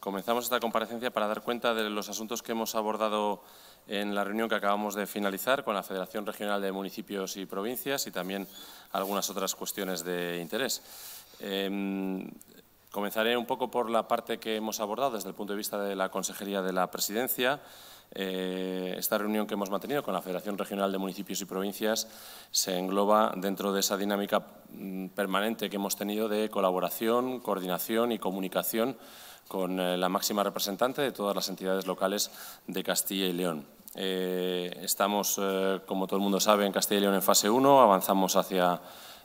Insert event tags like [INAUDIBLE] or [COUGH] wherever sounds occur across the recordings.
Comenzamos esta comparecencia para dar cuenta de los asuntos que hemos abordado en la reunión que acabamos de finalizar con la Federación Regional de Municipios y Provincias y también algunas otras cuestiones de interés. Em, comenzaré un poco por la parte que hemos abordado desde el punto de vista de la Consejería de la Presidencia. Eh, esta reunión que hemos mantenido con la Federación Regional de Municipios y Provincias se engloba dentro de esa dinámica mm, permanente que hemos tenido de colaboración, coordinación y comunicación con eh, la máxima representante de todas las entidades locales de Castilla y León. Eh, estamos, como todo el mundo sabe, en Castilla y León en fase 1, avanzamos hacia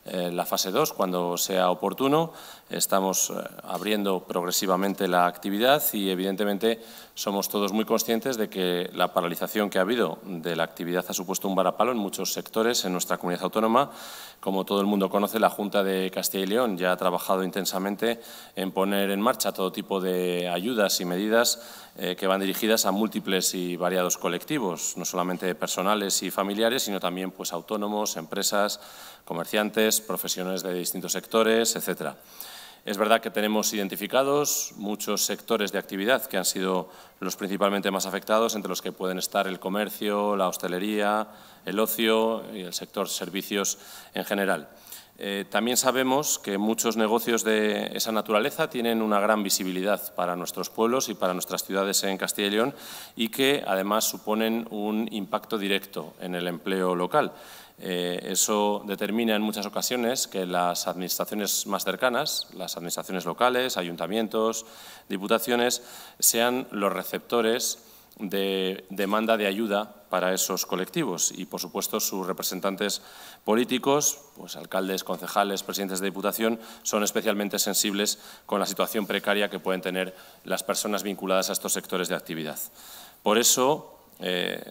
eh, la fase 2 cuando sea oportuno. Estamos eh, abriendo progresivamente la actividad y, evidentemente, somos todos muy conscientes de que la paralización que ha habido de la actividad ha supuesto un varapalo en muchos sectores en nuestra comunidad autónoma. Como todo el mundo conoce, la Junta de Castilla y León ya ha trabajado intensamente en poner en marcha todo tipo de ayudas y medidas eh, que van dirigidas a múltiples y variados colectivos, no solamente personales y familiares, sino también pues, autónomos, empresas, comerciantes, profesionales de distintos sectores, etcétera. Es verdad que tenemos identificados muchos sectores de actividad que han sido los principalmente más afectados, entre los que pueden estar el comercio, la hostelería, el ocio y el sector servicios en general. Eh, también sabemos que muchos negocios de esa naturaleza tienen una gran visibilidad para nuestros pueblos y para nuestras ciudades en Castilla y León y que además suponen un impacto directo en el empleo local. Eh, eso determina en muchas ocasiones que las administraciones más cercanas, las administraciones locales, ayuntamientos, diputaciones, sean los receptores de demanda de ayuda para esos colectivos y, por supuesto, sus representantes políticos, pues alcaldes, concejales, presidentes de diputación, son especialmente sensibles con la situación precaria que pueden tener las personas vinculadas a estos sectores de actividad. Por eso, eh,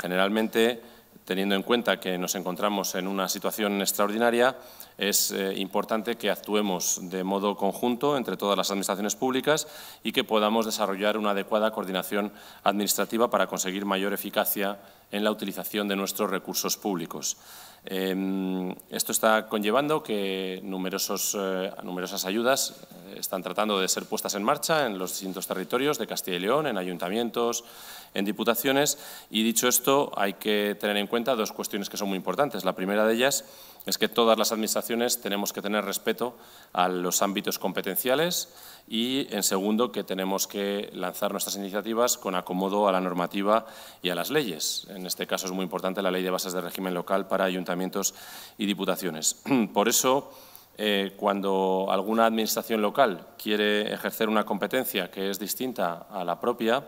generalmente, teniendo en cuenta que nos encontramos en una situación extraordinaria, es eh, importante que actuemos de modo conjunto entre todas las administraciones públicas y que podamos desarrollar una adecuada coordinación administrativa para conseguir mayor eficacia en la utilización de nuestros recursos públicos. Em, esto está conllevando que eh, numerosas ayudas eh, están tratando de ser puestas en marcha en los distintos territorios de Castilla y León, en ayuntamientos, en diputaciones. Y dicho esto, hay que tener en cuenta dos cuestiones que son muy importantes. La primera de ellas es que todas las administraciones tenemos que tener respeto a los ámbitos competenciales y, en segundo, que tenemos que lanzar nuestras iniciativas con acomodo a la normativa y a las leyes. En este caso es muy importante la Ley de Bases de Régimen Local para ayuntamientos y diputaciones. [CLEARS THROAT] Por eso, eh, cuando alguna administración local quiere ejercer una competencia que es distinta a la propia,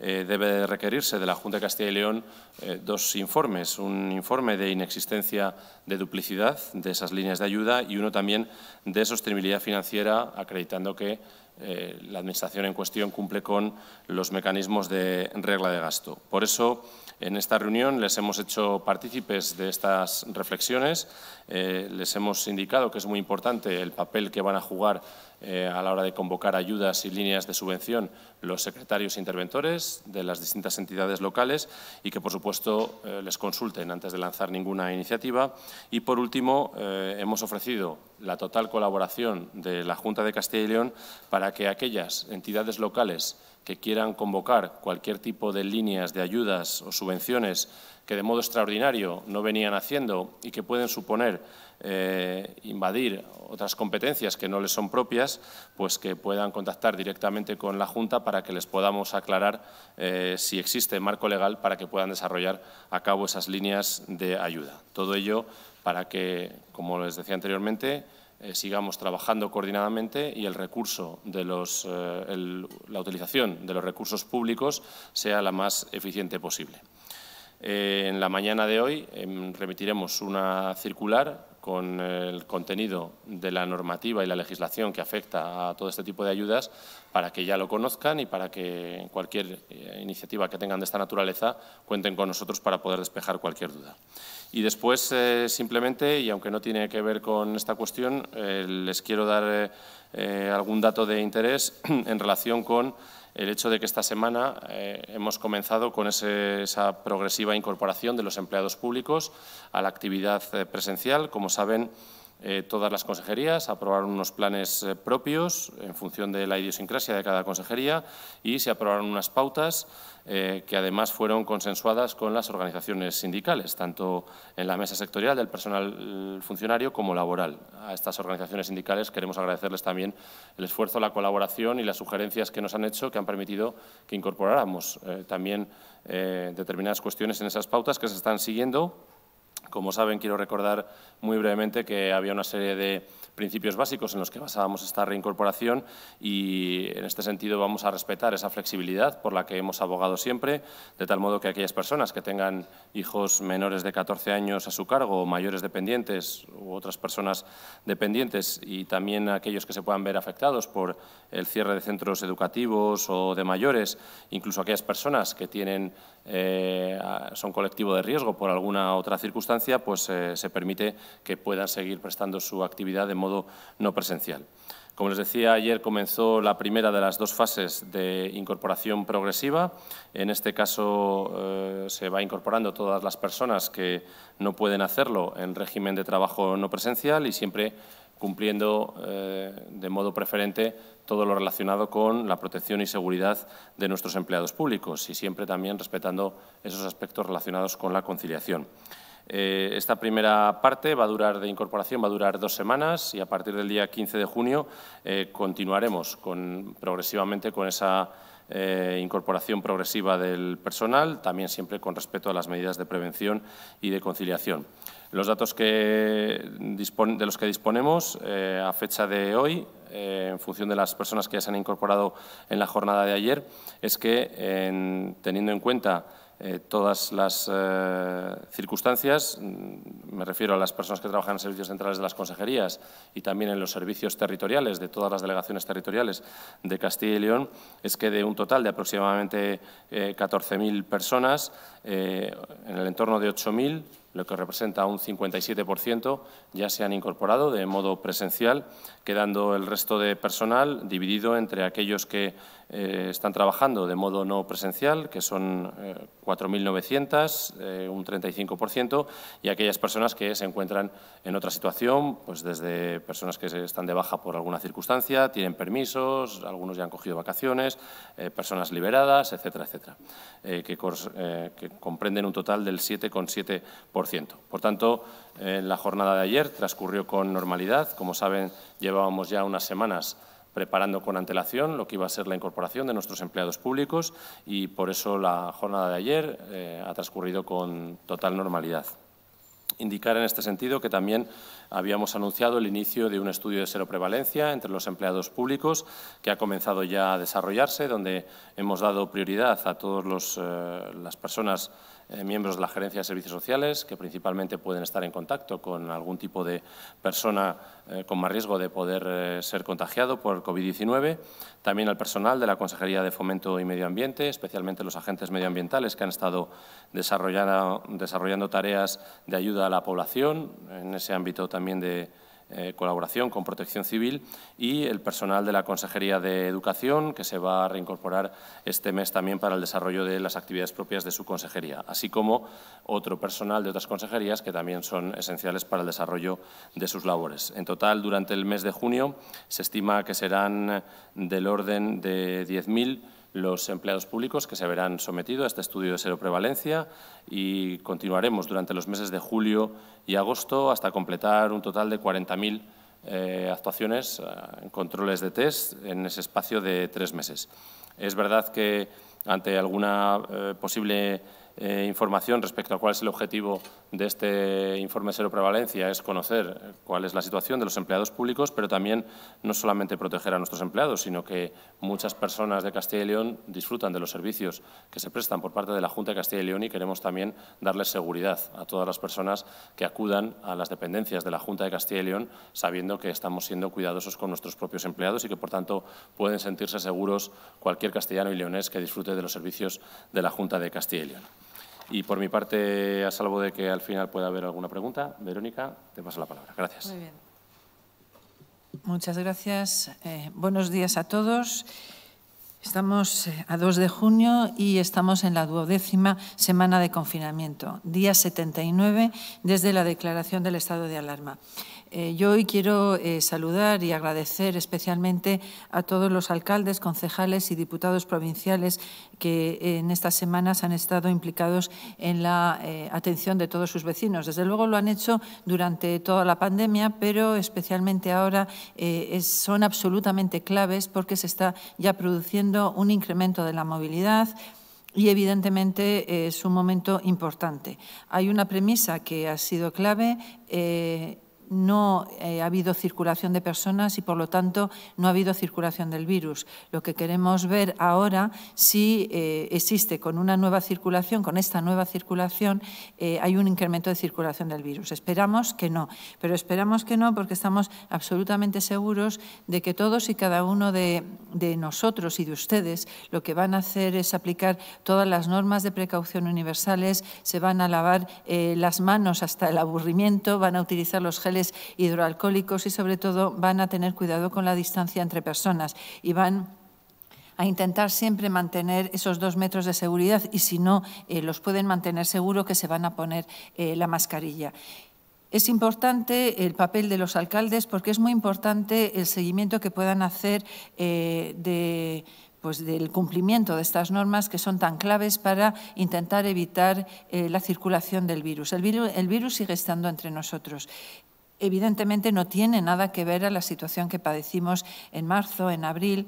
eh, debe requerirse de la Junta de Castilla y León eh, dos informes. Un informe de inexistencia de duplicidad de esas líneas de ayuda y uno también de sostenibilidad financiera, acreditando que eh, la Administración en cuestión cumple con los mecanismos de regla de gasto. Por eso, en esta reunión les hemos hecho partícipes de estas reflexiones, les hemos indicado que es muy importante el papel que van a jugar eh, a la hora de convocar ayudas y líneas de subvención los secretarios e interventores de las distintas entidades locales y que, por supuesto, eh, les consulten antes de lanzar ninguna iniciativa. Y, por último, eh, hemos ofrecido la total colaboración de la Junta de Castilla y León para que aquellas entidades locales que quieran convocar cualquier tipo de líneas de ayudas o subvenciones que de modo extraordinario no venían haciendo y que pueden suponer eh, invadir otras competencias que no les son propias, pues que puedan contactar directamente con la Junta para que les podamos aclarar eh, si existe marco legal para que puedan desarrollar a cabo esas líneas de ayuda. Todo ello para que, como les decía anteriormente, eh, sigamos trabajando coordinadamente y el recurso de los, la utilización de los recursos públicos sea la más eficiente posible. Eh, en la mañana de hoy em, remitiremos una circular con el contenido de la normativa y la legislación que afecta a todo este tipo de ayudas para que ya lo conozcan y para que cualquier eh, iniciativa que tengan de esta naturaleza cuenten con nosotros para poder despejar cualquier duda. Y después, eh, simplemente, y aunque no tiene que ver con esta cuestión, les quiero dar algún dato de interés [CLEARS THROAT] en relación con el hecho de que esta semana eh, hemos comenzado con esa progresiva incorporación de los empleados públicos a la actividad eh, presencial. Como saben, eh, todas las consejerías, aprobaron unos planes eh, propios en función de la idiosincrasia de cada consejería y se aprobaron unas pautas eh, que además fueron consensuadas con las organizaciones sindicales, tanto en la mesa sectorial del personal funcionario como laboral. A estas organizaciones sindicales queremos agradecerles también el esfuerzo, la colaboración y las sugerencias que nos han hecho que han permitido que incorporáramos también determinadas cuestiones en esas pautas que se están siguiendo como saben, quiero recordar muy brevemente que había una serie de principios básicos en los que basábamos esta reincorporación y en este sentido vamos a respetar esa flexibilidad por la que hemos abogado siempre, de tal modo que aquellas personas que tengan hijos menores de 14 años a su cargo mayores dependientes u otras personas dependientes y también aquellos que se puedan ver afectados por el cierre de centros educativos o de mayores, incluso aquellas personas que tienen eh, son colectivo de riesgo por alguna otra circunstancia, pues eh, se permite que puedan seguir prestando su actividad de modo no presencial. Como les decía, ayer comenzó la primera de las dos fases de incorporación progresiva. En este caso eh, se va incorporando todas las personas que no pueden hacerlo en régimen de trabajo no presencial y siempre cumpliendo eh, de modo preferente todo lo relacionado con la protección y seguridad de nuestros empleados públicos y siempre también respetando esos aspectos relacionados con la conciliación. Eh, esta primera parte va a durar de incorporación, va a durar dos semanas y a partir del día 15 de junio eh, continuaremos con, progresivamente con esa eh, incorporación progresiva del personal, también siempre con respeto a las medidas de prevención y de conciliación. Los datos que de los que disponemos a fecha de hoy, en función de las personas que ya se han incorporado en la jornada de ayer, es que teniendo en cuenta eh, todas las eh, circunstancias, mm, me refiero a las personas que trabajan en servicios centrales de las consejerías y también en los servicios territoriales de todas las delegaciones territoriales de Castilla y León, es que de un total de aproximadamente 14.000 eh, personas, en el entorno de 8.000, lo que representa un 57%, ya se han incorporado de modo presencial, quedando el resto de personal dividido entre aquellos que eh, están trabajando de modo no presencial, que son 4.900, eh, eh, un 35%, y aquellas personas que se encuentran en otra situación, pues desde personas que están de baja por alguna circunstancia, tienen permisos, algunos ya han cogido vacaciones, personas liberadas, etcétera, etcétera, que, comprenden un total del 7,7%. Por tanto, la jornada de ayer transcurrió con normalidad. Como saben, llevábamos ya unas semanas preparando con antelación lo que iba a ser la incorporación de nuestros empleados públicos y por eso la jornada de ayer eh, ha transcurrido con total normalidad. Indicar en este sentido que también habíamos anunciado el inicio de un estudio de seroprevalencia entre los empleados públicos que ha comenzado ya a desarrollarse, donde hemos dado prioridad a todas eh, las personas eh, miembros de la Gerencia de Servicios Sociales, que principalmente pueden estar en contacto con algún tipo de persona eh, con más riesgo de poder eh, ser contagiado por COVID-19, también al personal de la Consejería de Fomento y Medio Ambiente, especialmente los agentes medioambientales que han estado desarrollando tareas de ayuda a la población, en ese ámbito también de eh, colaboración con Protección Civil y el personal de la Consejería de Educación, que se va a reincorporar este mes también para el desarrollo de las actividades propias de su consejería, así como otro personal de otras consejerías que también son esenciales para el desarrollo de sus labores. En total, durante el mes de junio se estima que serán del orden de 10.000 los empleados públicos que se verán sometidos a este estudio de seroprevalencia y continuaremos durante los meses de julio y agosto hasta completar un total de 40.000 eh, actuaciones eh, en controles de test en ese espacio de tres meses. Es verdad que ante alguna eh, posible eh, información respecto a cuál es el objetivo de este informe Cero Prevalencia, es conocer cuál es la situación de los empleados públicos, pero también no solamente proteger a nuestros empleados, sino que muchas personas de Castilla y León disfrutan de los servicios que se prestan por parte de la Junta de Castilla y León y queremos también darles seguridad a todas las personas que acudan a las dependencias de la Junta de Castilla y León, sabiendo que estamos siendo cuidadosos con nuestros propios empleados y que, por tanto, pueden sentirse seguros cualquier castellano y leonés que disfrute de los servicios de la Junta de Castilla y León. Y por mi parte, a salvo de que al final pueda haber alguna pregunta, Verónica, te paso la palabra. Gracias. Muy bien. Muchas gracias. Eh, buenos días a todos. Estamos eh, a 2 de junio y estamos en la duodécima semana de confinamiento, día 79 desde la declaración del estado de alarma. Eh, yo hoy quiero eh, saludar y agradecer especialmente a todos los alcaldes, concejales y diputados provinciales que eh, en estas semanas han estado implicados en la atención de todos sus vecinos. Desde luego lo han hecho durante toda la pandemia, pero especialmente ahora son absolutamente claves porque se está ya produciendo un incremento de la movilidad, y evidentemente es un momento importante. Hay una premisa que ha sido clave no eh, ha habido circulación de personas y, por lo tanto, no ha habido circulación del virus. Lo que queremos ver ahora si eh, existe con una nueva circulación, con esta nueva circulación, eh, hay un incremento de circulación del virus. Esperamos que no, pero esperamos que no porque estamos absolutamente seguros de que todos y cada uno de, nosotros y de ustedes lo que van a hacer es aplicar todas las normas de precaución universales, se van a lavar las manos hasta el aburrimiento, van a utilizar los gel hidroalcohólicos y sobre todo van a tener cuidado con la distancia entre personas y van a intentar siempre mantener esos dos metros de seguridad y si no eh, los pueden mantener seguro que se van a poner eh, la mascarilla. Es importante el papel de los alcaldes porque es muy importante el seguimiento que puedan hacer eh, de pues del cumplimiento de estas normas que son tan claves para intentar evitar la circulación del virus. El, virus. el virus sigue estando entre nosotros evidentemente no tiene nada que ver a la situación que padecimos en marzo, en abril,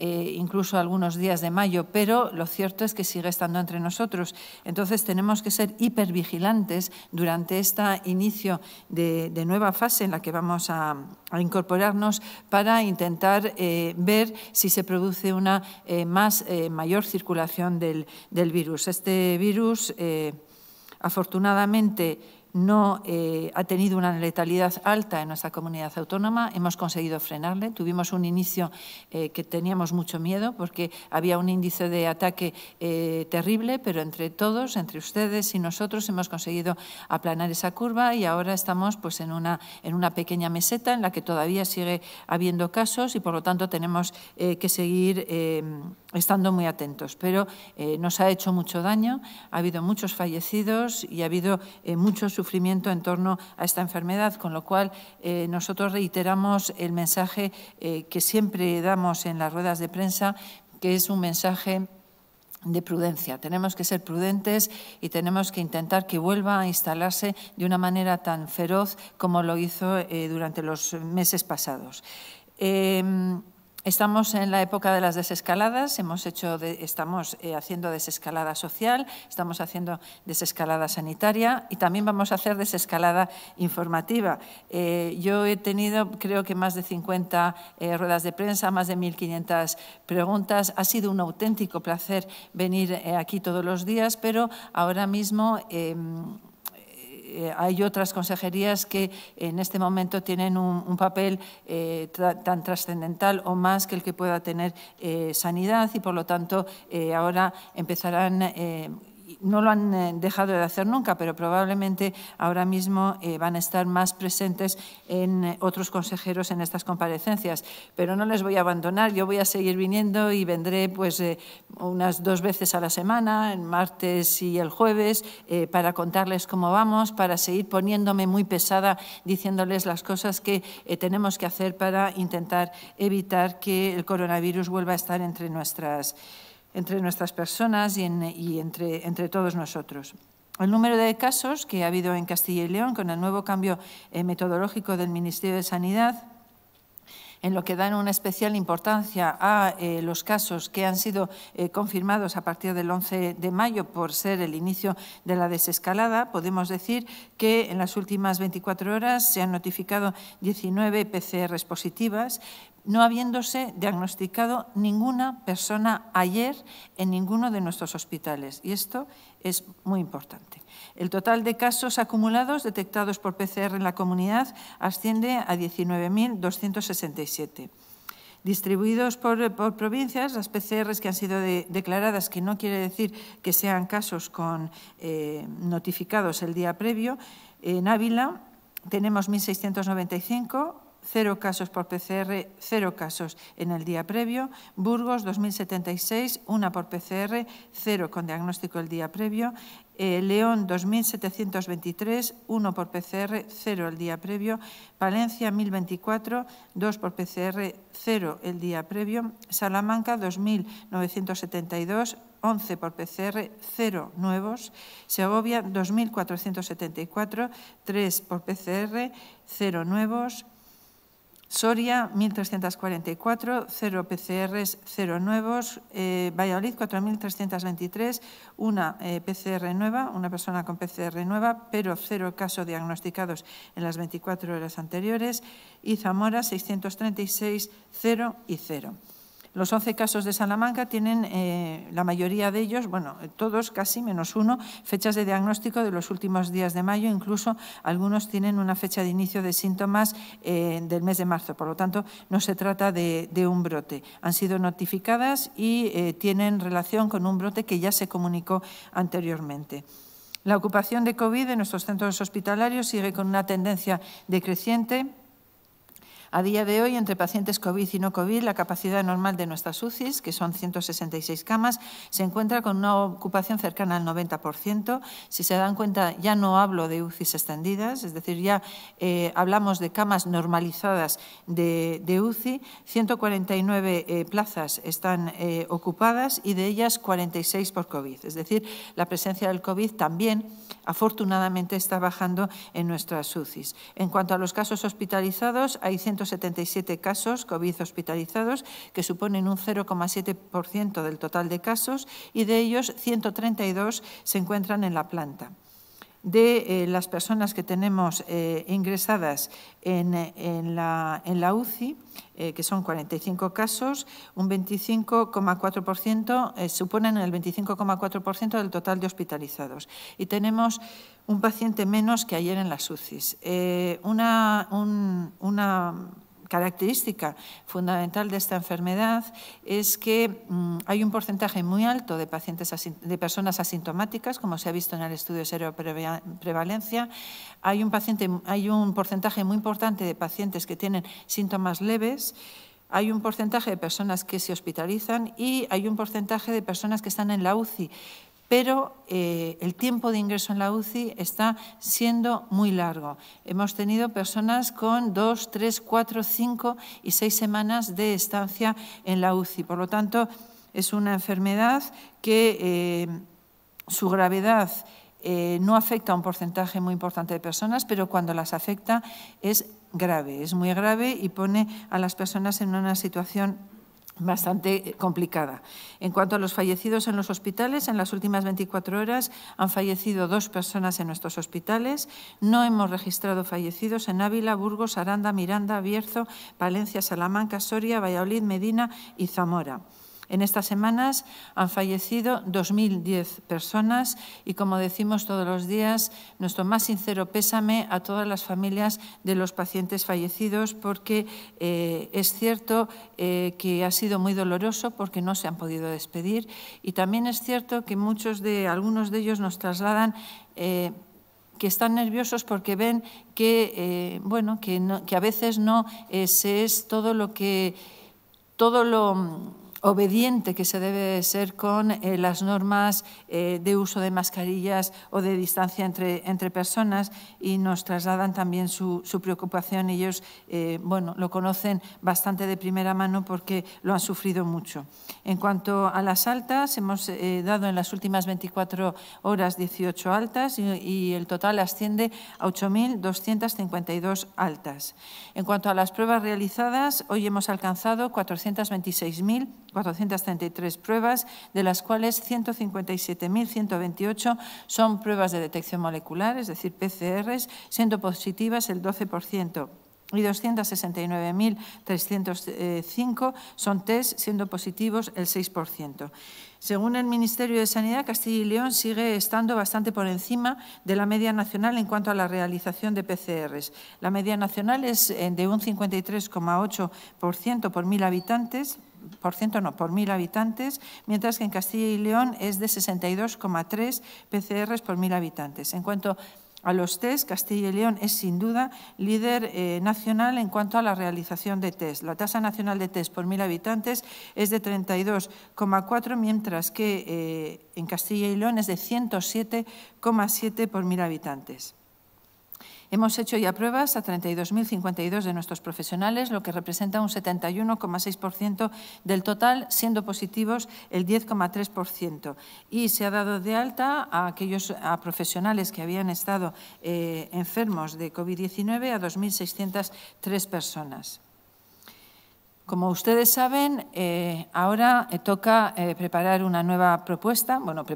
eh, incluso algunos días de mayo, pero lo cierto es que sigue estando entre nosotros. Entonces tenemos que ser hipervigilantes durante este inicio de, nueva fase en la que vamos a, incorporarnos para intentar eh, ver si se produce una eh, más, mayor circulación del, virus. Este virus, afortunadamente, no eh, ha tenido una letalidad alta en nuestra comunidad autónoma, hemos conseguido frenarle. Tuvimos un inicio eh, que teníamos mucho miedo porque había un índice de ataque eh, terrible, pero entre todos, entre ustedes y nosotros, hemos conseguido aplanar esa curva y ahora estamos pues, en, una, en una pequeña meseta en la que todavía sigue habiendo casos y, por lo tanto, tenemos que seguir estando muy atentos, pero eh, nos ha hecho mucho daño, ha habido muchos fallecidos y ha habido eh, mucho sufrimiento en torno a esta enfermedad, con lo cual eh, nosotros reiteramos el mensaje que siempre damos en las ruedas de prensa, que es un mensaje de prudencia. Tenemos que ser prudentes y tenemos que intentar que vuelva a instalarse de una manera tan feroz como lo hizo durante los meses pasados. Em, Estamos en la época de las desescaladas, hemos hecho estamos eh, haciendo desescalada social, estamos haciendo desescalada sanitaria y también vamos a hacer desescalada informativa. Eh, yo he tenido, creo que más de 50 eh, ruedas de prensa, más de 1.500 preguntas. Ha sido un auténtico placer venir aquí todos los días, pero ahora mismo em, eh, hay otras consejerías que en este momento tienen un, papel eh, tan trascendental o más que el que pueda tener eh, sanidad y, por lo tanto, ahora empezarán no lo han eh, dejado de hacer nunca, pero probablemente ahora mismo eh, van a estar más presentes en eh, otros consejeros en estas comparecencias. Pero no les voy a abandonar, yo voy a seguir viniendo y vendré pues unas dos veces a la semana, el martes y el jueves, para contarles cómo vamos, para seguir poniéndome muy pesada diciéndoles las cosas que tenemos que hacer para intentar evitar que el coronavirus vuelva a estar entre nuestras entre nuestras personas y, entre todos nosotros. El número de casos que ha habido en Castilla y León con el nuevo cambio eh, metodológico del Ministerio de Sanidad en lo que dan una especial importancia a eh, los casos que han sido eh, confirmados a partir del 11 de mayo por ser el inicio de la desescalada, podemos decir que en las últimas 24 horas se han notificado 19 PCR positivas, no habiéndose diagnosticado ninguna persona ayer en ninguno de nuestros hospitales. Y esto es muy importante. El total de casos acumulados detectados por PCR en la comunidad asciende a 19.267 distribuidos por, provincias, las PCRs que han sido declaradas, que no quiere decir que sean casos con, eh, notificados el día previo, en Ávila tenemos 1.695, cero casos por PCR, cero casos en el día previo. Burgos, 2.076, una por PCR, cero con diagnóstico el día previo. Eh, León 2.723, 1 por PCR, 0 el día previo, Palencia 1.024, 2 por PCR, 0 el día previo, Salamanca 2.972, 11 por PCR, 0 nuevos, Segovia 2.474, 3 por PCR, 0 nuevos, Soria, 1.344, 0 PCRs, 0 nuevos. Eh, Valladolid, 4.323, una eh, PCR nueva, una persona con PCR nueva, pero cero casos diagnosticados en las 24 horas anteriores. Y Zamora, 636, 0 y 0. Los 11 casos de Salamanca tienen eh, la mayoría de ellos, bueno, todos casi menos uno, fechas de diagnóstico de los últimos días de mayo, incluso algunos tienen una fecha de inicio de síntomas eh, del mes de marzo. Por lo tanto, no se trata de, un brote. Han sido notificadas y eh, tienen relación con un brote que ya se comunicó anteriormente. La ocupación de COVID en nuestros centros hospitalarios sigue con una tendencia decreciente a día de hoy, entre pacientes COVID y no COVID, la capacidad normal de nuestras UCIs, que son 166 camas, se encuentra con una ocupación cercana al 90%. Si se dan cuenta, ya no hablo de UCIs extendidas, es decir, ya eh, hablamos de camas normalizadas de, UCI. 149 eh, plazas están eh, ocupadas y de ellas 46 por COVID. Es decir, la presencia del COVID también, afortunadamente, está bajando en nuestras UCIs. En cuanto a los casos hospitalizados, hay 177 casos COVID hospitalizados, que suponen un 0,7% del total de casos, y de ellos 132 se encuentran en la planta de eh, las personas que tenemos eh, ingresadas en, la, UCI, eh, que son 45 casos, un 25,4% suponen el 25,4% del total de hospitalizados. Y tenemos un paciente menos que ayer en las UCIs. Eh, una, característica fundamental de esta enfermedad es que mm, hay un porcentaje muy alto de, pacientes de personas asintomáticas, como se ha visto en el estudio de seroprevalencia. Hay un, paciente, hay un porcentaje muy importante de pacientes que tienen síntomas leves hay un porcentaje de personas que se hospitalizan y hay un porcentaje de personas que están en la UCI pero eh, el tiempo de ingreso en la UCI está siendo muy largo. Hemos tenido personas con dos, tres, cuatro, cinco y seis semanas de estancia en la UCI. Por lo tanto, es una enfermedad que eh, su gravedad eh, no afecta a un porcentaje muy importante de personas, pero cuando las afecta es grave, es muy grave y pone a las personas en una situación bastante eh, complicada. En cuanto a los fallecidos en los hospitales, en las últimas 24 horas han fallecido dos personas en nuestros hospitales. No hemos registrado fallecidos en Ávila, Burgos, Aranda, Miranda, Bierzo, Valencia, Salamanca, Soria, Valladolid, Medina y Zamora. En estas semanas han fallecido 2.010 personas y, como decimos todos los días, nuestro más sincero pésame a todas las familias de los pacientes fallecidos porque eh, es cierto eh, que ha sido muy doloroso porque no se han podido despedir y también es cierto que muchos de algunos de ellos nos trasladan eh, que están nerviosos porque ven que bueno que, que a veces no se es todo lo que todo lo obediente que se debe ser con eh, las normas eh, de uso de mascarillas o de distancia entre, entre personas y nos trasladan también su, preocupación. Ellos eh, bueno, lo conocen bastante de primera mano porque lo han sufrido mucho. En cuanto a las altas, hemos dado en las últimas 24 horas 18 altas y, y el total asciende a 8.252 altas. En cuanto a las pruebas realizadas, hoy hemos alcanzado 426.000 433 pruebas, de las cuales 157.128 son pruebas de detección molecular, es decir, PCRs, siendo positivas el 12% y 269.305 son test, siendo positivos el 6%. Según el Ministerio de Sanidad, Castilla y León sigue estando bastante por encima de la media nacional en cuanto a la realización de PCRs. La media nacional es eh, de un 53,8% por mil habitantes por ciento no, por mil habitantes, mientras que en Castilla y León es de 62,3 PCRs por mil habitantes. En cuanto a los test, Castilla y León es sin duda líder eh, nacional en cuanto a la realización de test. La tasa nacional de test por mil habitantes es de 32,4, mientras que eh, en Castilla y León es de 107,7 por mil habitantes. Hemos hecho ya pruebas a 32.052 de nuestros profesionales, lo que representa un 71,6% del total, siendo positivos el 10,3%. Y se ha dado de alta a aquellos profesionales que habían estado eh, enfermos de COVID-19 a 2.603 personas. Como ustedes saben, eh, ahora eh, toca eh, preparar una nueva propuesta. Bueno,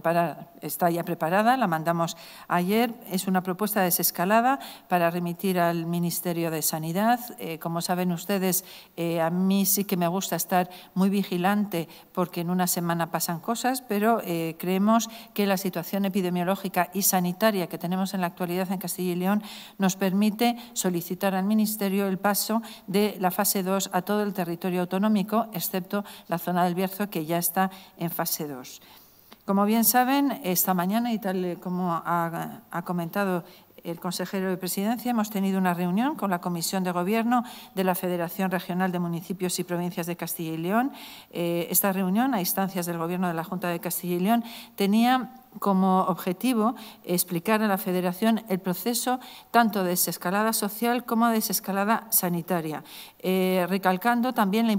está ya preparada, la mandamos ayer. Es una propuesta desescalada para remitir al Ministerio de Sanidad. como saben ustedes, a mí sí que me gusta estar muy vigilante porque en una semana pasan cosas, pero creemos que la situación epidemiológica y sanitaria que tenemos en la actualidad en Castilla y León nos permite solicitar al Ministerio el paso de la fase 2 a todo el territorio autonómico, excepto la zona del Bierzo, que ya está en fase 2. Como bien saben, esta mañana, y tal como ha comentado el consejero de Presidencia, hemos tenido una reunión con la Comisión de Gobierno de la Federación Regional de Municipios y Provincias de Castilla y León. Eh, esta reunión, a instancias del Gobierno de la Junta de Castilla y León, tenía como objetivo explicar a la Federación el proceso tanto de desescalada social como de desescalada sanitaria, eh, recalcando también la,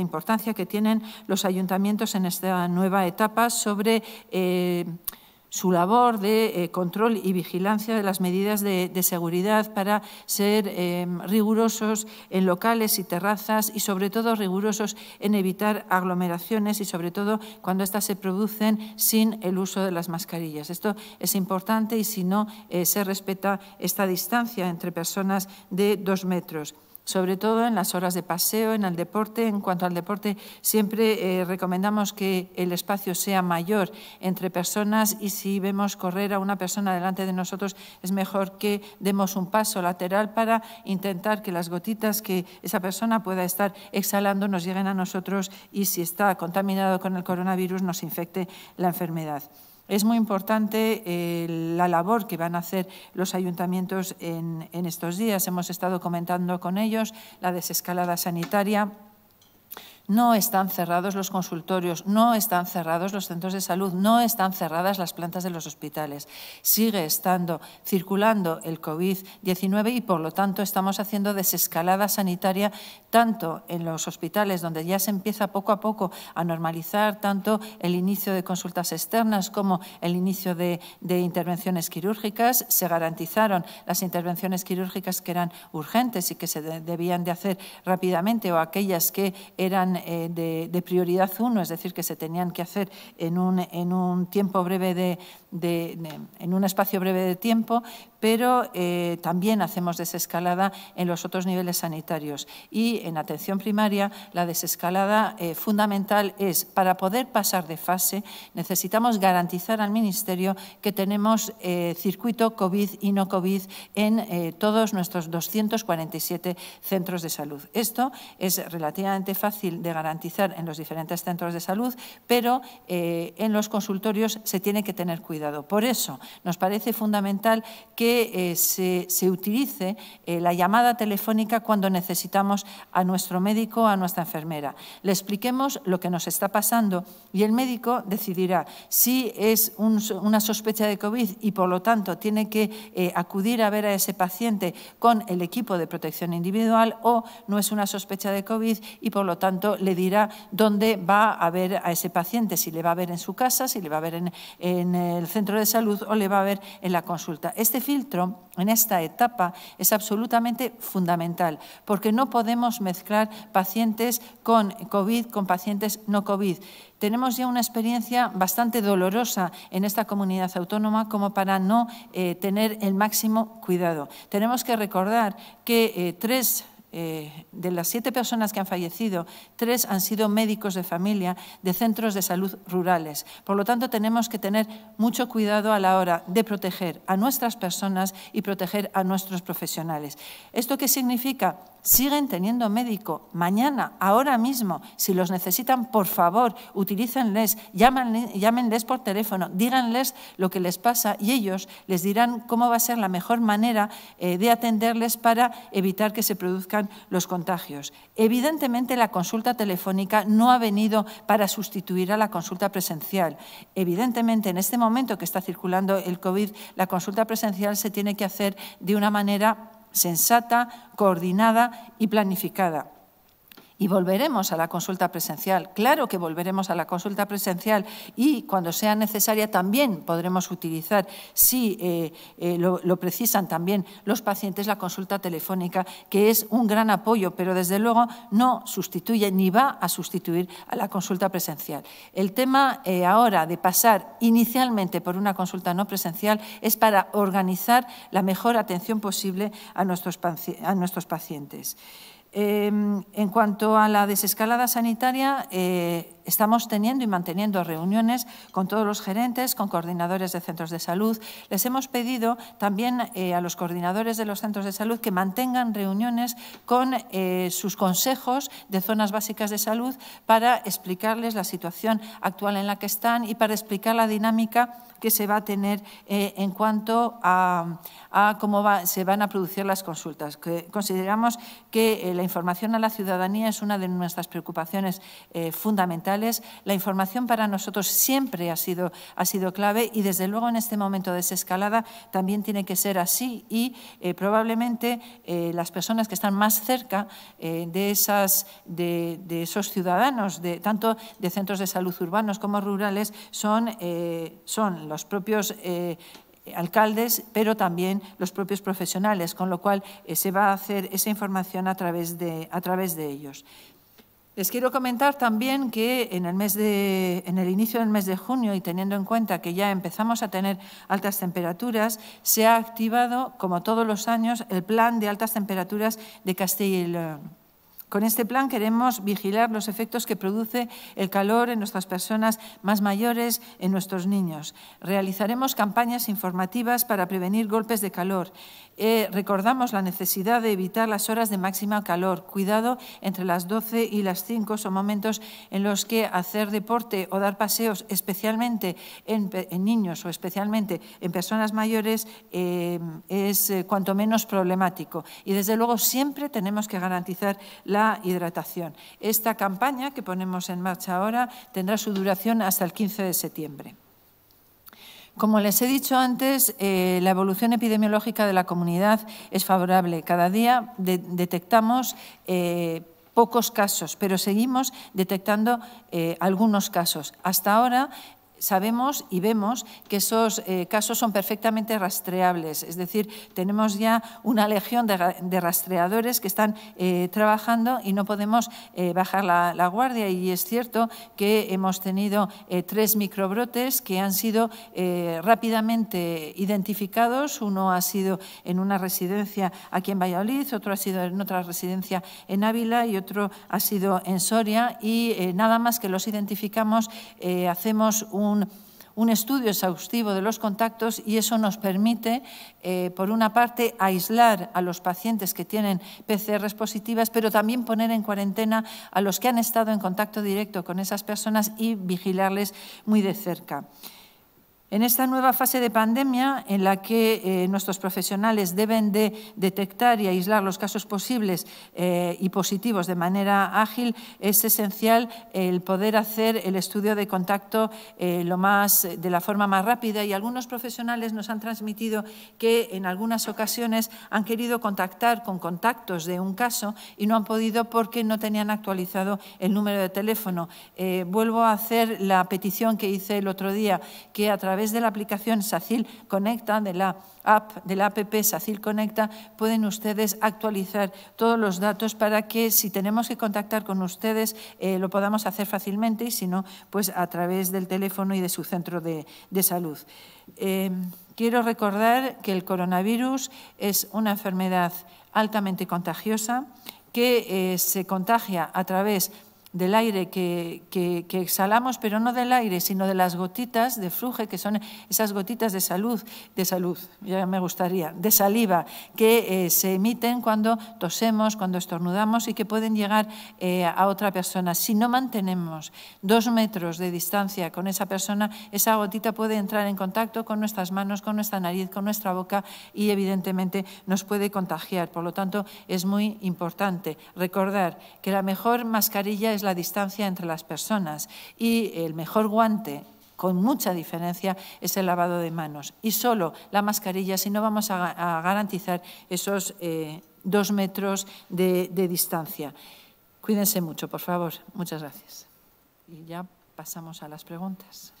importancia que tienen los ayuntamientos en esta nueva etapa sobre... Eh, su labor de eh, control y vigilancia de las medidas de, seguridad para ser eh, rigurosos en locales y terrazas y sobre todo rigurosos en evitar aglomeraciones y sobre todo cuando éstas se producen sin el uso de las mascarillas. Esto es importante y si no eh, se respeta esta distancia entre personas de dos metros sobre todo en las horas de paseo, en el deporte. En cuanto al deporte, siempre eh, recomendamos que el espacio sea mayor entre personas y si vemos correr a una persona delante de nosotros, es mejor que demos un paso lateral para intentar que las gotitas que esa persona pueda estar exhalando nos lleguen a nosotros y si está contaminado con el coronavirus nos infecte la enfermedad. Es muy importante eh, la labor que van a hacer los ayuntamientos en estos días. Hemos estado comentando con ellos la desescalada sanitaria no están cerrados los consultorios, no están cerrados los centros de salud, no están cerradas las plantas de los hospitales. Sigue estando circulando el COVID-19 y, por lo tanto, estamos haciendo desescalada sanitaria tanto en los hospitales, donde ya se empieza poco a poco a normalizar tanto el inicio de consultas externas como el inicio de, intervenciones quirúrgicas. Se garantizaron las intervenciones quirúrgicas que eran urgentes y que se debían de hacer rápidamente o aquellas que eran eh, de, prioridad uno, es decir, que se tenían que hacer en un, tiempo breve de, de, en un espacio breve de tiempo, pero eh, también hacemos desescalada en los otros niveles sanitarios. Y en atención primaria, la desescalada eh, fundamental es, para poder pasar de fase, necesitamos garantizar al Ministerio que tenemos eh, circuito COVID y no COVID en todos nuestros 247 centros de salud. Esto es relativamente fácil de garantizar en los diferentes centros de salud, pero en los consultorios se tiene que tener cuidado. Por eso, nos parece fundamental que eh, se, utilice eh, la llamada telefónica cuando necesitamos a nuestro médico, a nuestra enfermera. Le expliquemos lo que nos está pasando y el médico decidirá si es una sospecha de COVID y por lo tanto tiene que eh, acudir a ver a ese paciente con el equipo de protección individual o no es una sospecha de COVID y por lo tanto le dirá dónde va a ver a ese paciente, si le va a ver en su casa, si le va a ver en, en el centro de salud o le va a ver en la consulta. Este filtro en esta etapa es absolutamente fundamental, porque no podemos mezclar pacientes con COVID con pacientes no COVID. Tenemos ya una experiencia bastante dolorosa en esta comunidad autónoma como para no eh, tener el máximo cuidado. Tenemos que recordar que eh, tres eh, de las siete personas que han fallecido, tres han sido médicos de familia de centros de salud rurales. Por lo tanto, tenemos que tener mucho cuidado a la hora de proteger a nuestras personas y proteger a nuestros profesionales. ¿Esto qué significa? siguen teniendo médico mañana, ahora mismo. Si los necesitan, por favor, utilícenles, llámenles, por teléfono, díganles lo que les pasa y ellos les dirán cómo va a ser la mejor manera eh, de atenderles para evitar que se produzcan los contagios. Evidentemente, la consulta telefónica no ha venido para sustituir a la consulta presencial. Evidentemente, en este momento que está circulando el COVID, la consulta presencial se tiene que hacer de una manera sensata, coordinada y planificada y volveremos a la consulta presencial. Claro que volveremos a la consulta presencial y cuando sea necesaria también podremos utilizar, si eh, eh, lo, precisan también los pacientes, la consulta telefónica, que es un gran apoyo, pero desde luego no sustituye ni va a sustituir a la consulta presencial. El tema eh, ahora de pasar inicialmente por una consulta no presencial es para organizar la mejor atención posible a nuestros pacientes. Em, en cuanto a la desescalada sanitaria, eh, estamos teniendo y manteniendo reuniones con todos los gerentes, con coordinadores de centros de salud. Les hemos pedido también eh, a los coordinadores de los centros de salud que mantengan reuniones con eh, sus consejos de zonas básicas de salud para explicarles la situación actual en la que están y para explicar la dinámica que se va a tener eh, en cuanto a, cómo se van a producir las consultas. consideramos que eh, la información a la ciudadanía es una de nuestras preocupaciones eh, fundamentales. La información para nosotros siempre ha sido, ha sido clave y, desde luego, en este momento de desescalada también tiene que ser así y probablemente las personas que están más cerca de, esas, de, de esos ciudadanos, de, tanto de centros de salud urbanos como rurales, son, son los propios eh, alcaldes, pero también los propios profesionales, con lo cual eh, se va a hacer esa información a través, de, a través de ellos. Les quiero comentar también que en el, mes en el inicio del mes de junio y teniendo en cuenta que ya empezamos a tener altas temperaturas, se ha activado, como todos los años, el plan de altas temperaturas de Castilla y León con este plan queremos vigilar los efectos que produce el calor en nuestras personas más mayores, en nuestros niños. Realizaremos campañas informativas para prevenir golpes de calor. Eh, recordamos la necesidad de evitar las horas de máxima calor. Cuidado, entre las 12 y las 5 son momentos en los que hacer deporte o dar paseos, especialmente en, niños o especialmente en personas mayores, eh, es eh, cuanto menos problemático. Y desde luego siempre tenemos que garantizar la hidratación. Esta campaña que ponemos en marcha ahora tendrá su duración hasta el 15 de septiembre. Como les he dicho antes, eh, la evolución epidemiológica de la comunidad es favorable. Cada día detectamos eh, pocos casos, pero seguimos detectando eh, algunos casos. Hasta ahora sabemos y vemos que esos eh, casos son perfectamente rastreables. Es decir, tenemos ya una legión de, rastreadores que están eh, trabajando y no podemos eh, bajar la, la, guardia. Y es cierto que hemos tenido tres microbrotes que han sido rápidamente identificados. Uno ha sido en una residencia aquí en Valladolid, otro ha sido en otra residencia en Ávila y otro ha sido en Soria. Y nada más que los identificamos, hacemos un un, estudio exhaustivo de los contactos y eso nos permite, eh, por una parte, aislar a los pacientes que tienen PCR positivas, pero también poner en cuarentena a los que han estado en contacto directo con esas personas y vigilarles muy de cerca. En esta nueva fase de pandemia, en la que eh, nuestros profesionales deben de detectar y aislar los casos posibles eh, y positivos de manera ágil, es esencial el poder hacer el estudio de contacto eh, lo más, de la forma más rápida y algunos profesionales nos han transmitido que en algunas ocasiones han querido contactar con contactos de un caso y no han podido porque no tenían actualizado el número de teléfono. vuelvo a hacer la petición que hice el otro día, que a través de la aplicación SACIL Conecta, de la app, de la app SACIL Conecta, pueden ustedes actualizar todos los datos para que si tenemos que contactar con ustedes eh, lo podamos hacer fácilmente y si no, pues a través del teléfono y de su centro de, salud. Eh, quiero recordar que el coronavirus es una enfermedad altamente contagiosa que eh, se contagia a través de del aire que, exhalamos, pero no del aire, sino de las gotitas de flujo, que son esas gotitas de salud, de salud, ya me gustaría, de saliva, que eh, se emiten cuando tosemos, cuando estornudamos y que pueden llegar eh, a otra persona. Si no mantenemos dos metros de distancia con esa persona, esa gotita puede entrar en contacto con nuestras manos, con nuestra nariz, con nuestra boca y evidentemente nos puede contagiar. Por lo tanto, es muy importante recordar que la mejor mascarilla es la distancia entre las personas y el mejor guante con mucha diferencia es el lavado de manos y solo la mascarilla si no vamos a, garantizar esos eh, dos metros de, distancia. Cuídense mucho, por favor. Muchas gracias. Y ya pasamos a las preguntas.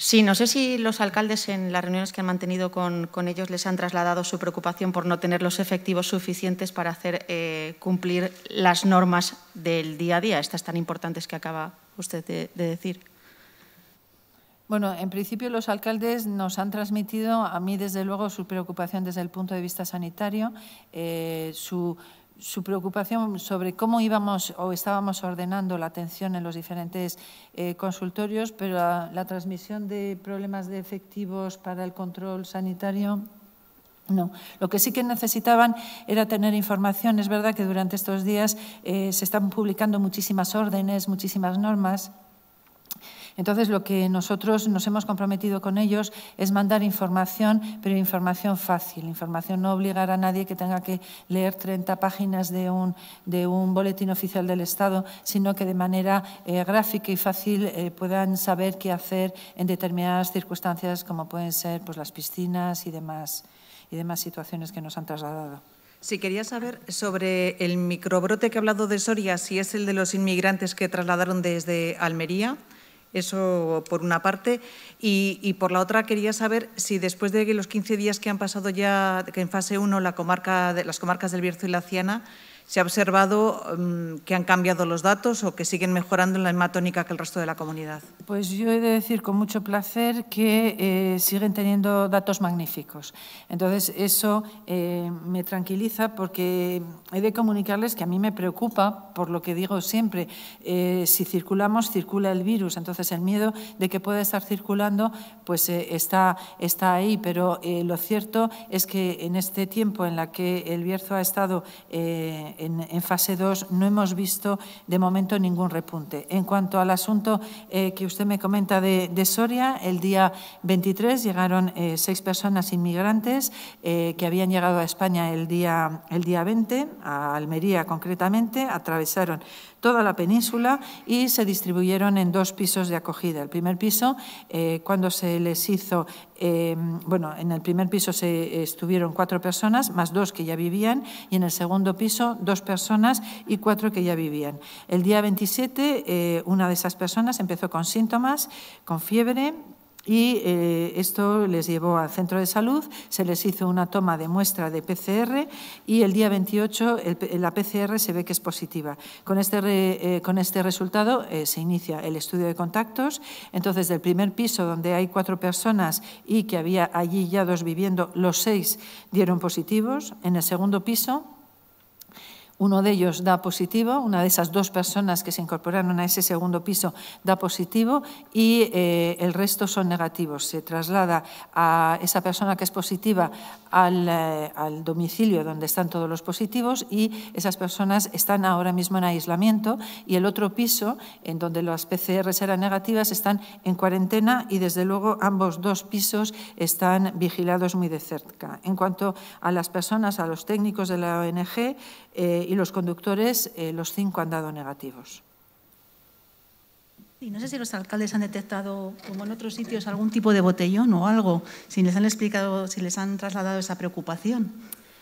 Sí, no sé si los alcaldes en las reuniones que han mantenido con, ellos les han trasladado su preocupación por no tener los efectivos suficientes para hacer eh, cumplir las normas del día a día, estas tan importantes que acaba usted de, decir. Bueno, en principio los alcaldes nos han transmitido a mí, desde luego, su preocupación desde el punto de vista sanitario, eh, su su preocupación sobre cómo íbamos o estábamos ordenando la atención en los diferentes eh, consultorios, pero la, transmisión de problemas de efectivos para el control sanitario. No, lo que sí que necesitaban era tener información. Es verdad que durante estos días eh, se están publicando muchísimas órdenes, muchísimas normas. Entonces, lo que nosotros nos hemos comprometido con ellos es mandar información, pero información fácil, información no obligar a nadie que tenga que leer 30 páginas de un, boletín oficial del Estado, sino que de manera eh, gráfica y fácil eh, puedan saber qué hacer en determinadas circunstancias, como pueden ser pues, las piscinas y demás, y demás situaciones que nos han trasladado. Si quería saber sobre el microbrote que ha hablado de Soria, si es el de los inmigrantes que trasladaron desde Almería. Eso por una parte. Y, por la otra quería saber si después de los 15 días que han pasado ya en fase 1 la comarca de, las comarcas del Bierzo y la Ciana se ha observado mm, que han cambiado los datos o que siguen mejorando en la hematónica que el resto de la comunidad? Pues yo he de decir con mucho placer que eh, siguen teniendo datos magníficos. Entonces, eso eh, me tranquiliza porque he de comunicarles que a mí me preocupa, por lo que digo siempre, eh, si circulamos, circula el virus. Entonces, el miedo de que pueda estar circulando, pues está, está ahí. Pero lo cierto es que en este tiempo en la que el Bierzo ha estado en, fase 2 no hemos visto de momento ningún repunte. En cuanto al asunto eh, que usted me comenta de, Soria, el día 23 llegaron eh, seis personas inmigrantes eh, que habían llegado a España el día, el día 20, a Almería concretamente, atravesaron toda la península y se distribuyeron en dos pisos de acogida. El primer piso, eh, cuando se les hizo, em, bueno, en el primer piso se estuvieron cuatro personas, más dos que ya vivían, y en el segundo piso dos personas y cuatro que ya vivían. El día 27, eh, una de esas personas empezó con síntomas, con fiebre, y eh, esto les llevó al centro de salud, se les hizo una toma de muestra de PCR y el día 28 la PCR se ve que es positiva. Con este, eh, con este resultado eh, se inicia el estudio de contactos, entonces del primer piso donde hay cuatro personas y que había allí ya dos viviendo, los seis dieron positivos, en el segundo piso uno de ellos da positivo, una de esas dos personas que se incorporaron a ese segundo piso da positivo y eh, el resto son negativos. Se traslada a esa persona que es positiva eh, al, domicilio donde están todos los positivos y esas personas están ahora mismo en aislamiento y el otro piso, en donde las PCRs eran negativas, están en cuarentena y desde luego ambos dos pisos están vigilados muy de cerca. En cuanto a las personas, a los técnicos de la ONG, eh, y los conductores, eh, los cinco han dado negativos. Y no sé si los alcaldes han detectado, como en otros sitios, algún tipo de botellón o algo, si les han explicado, si les han trasladado esa preocupación.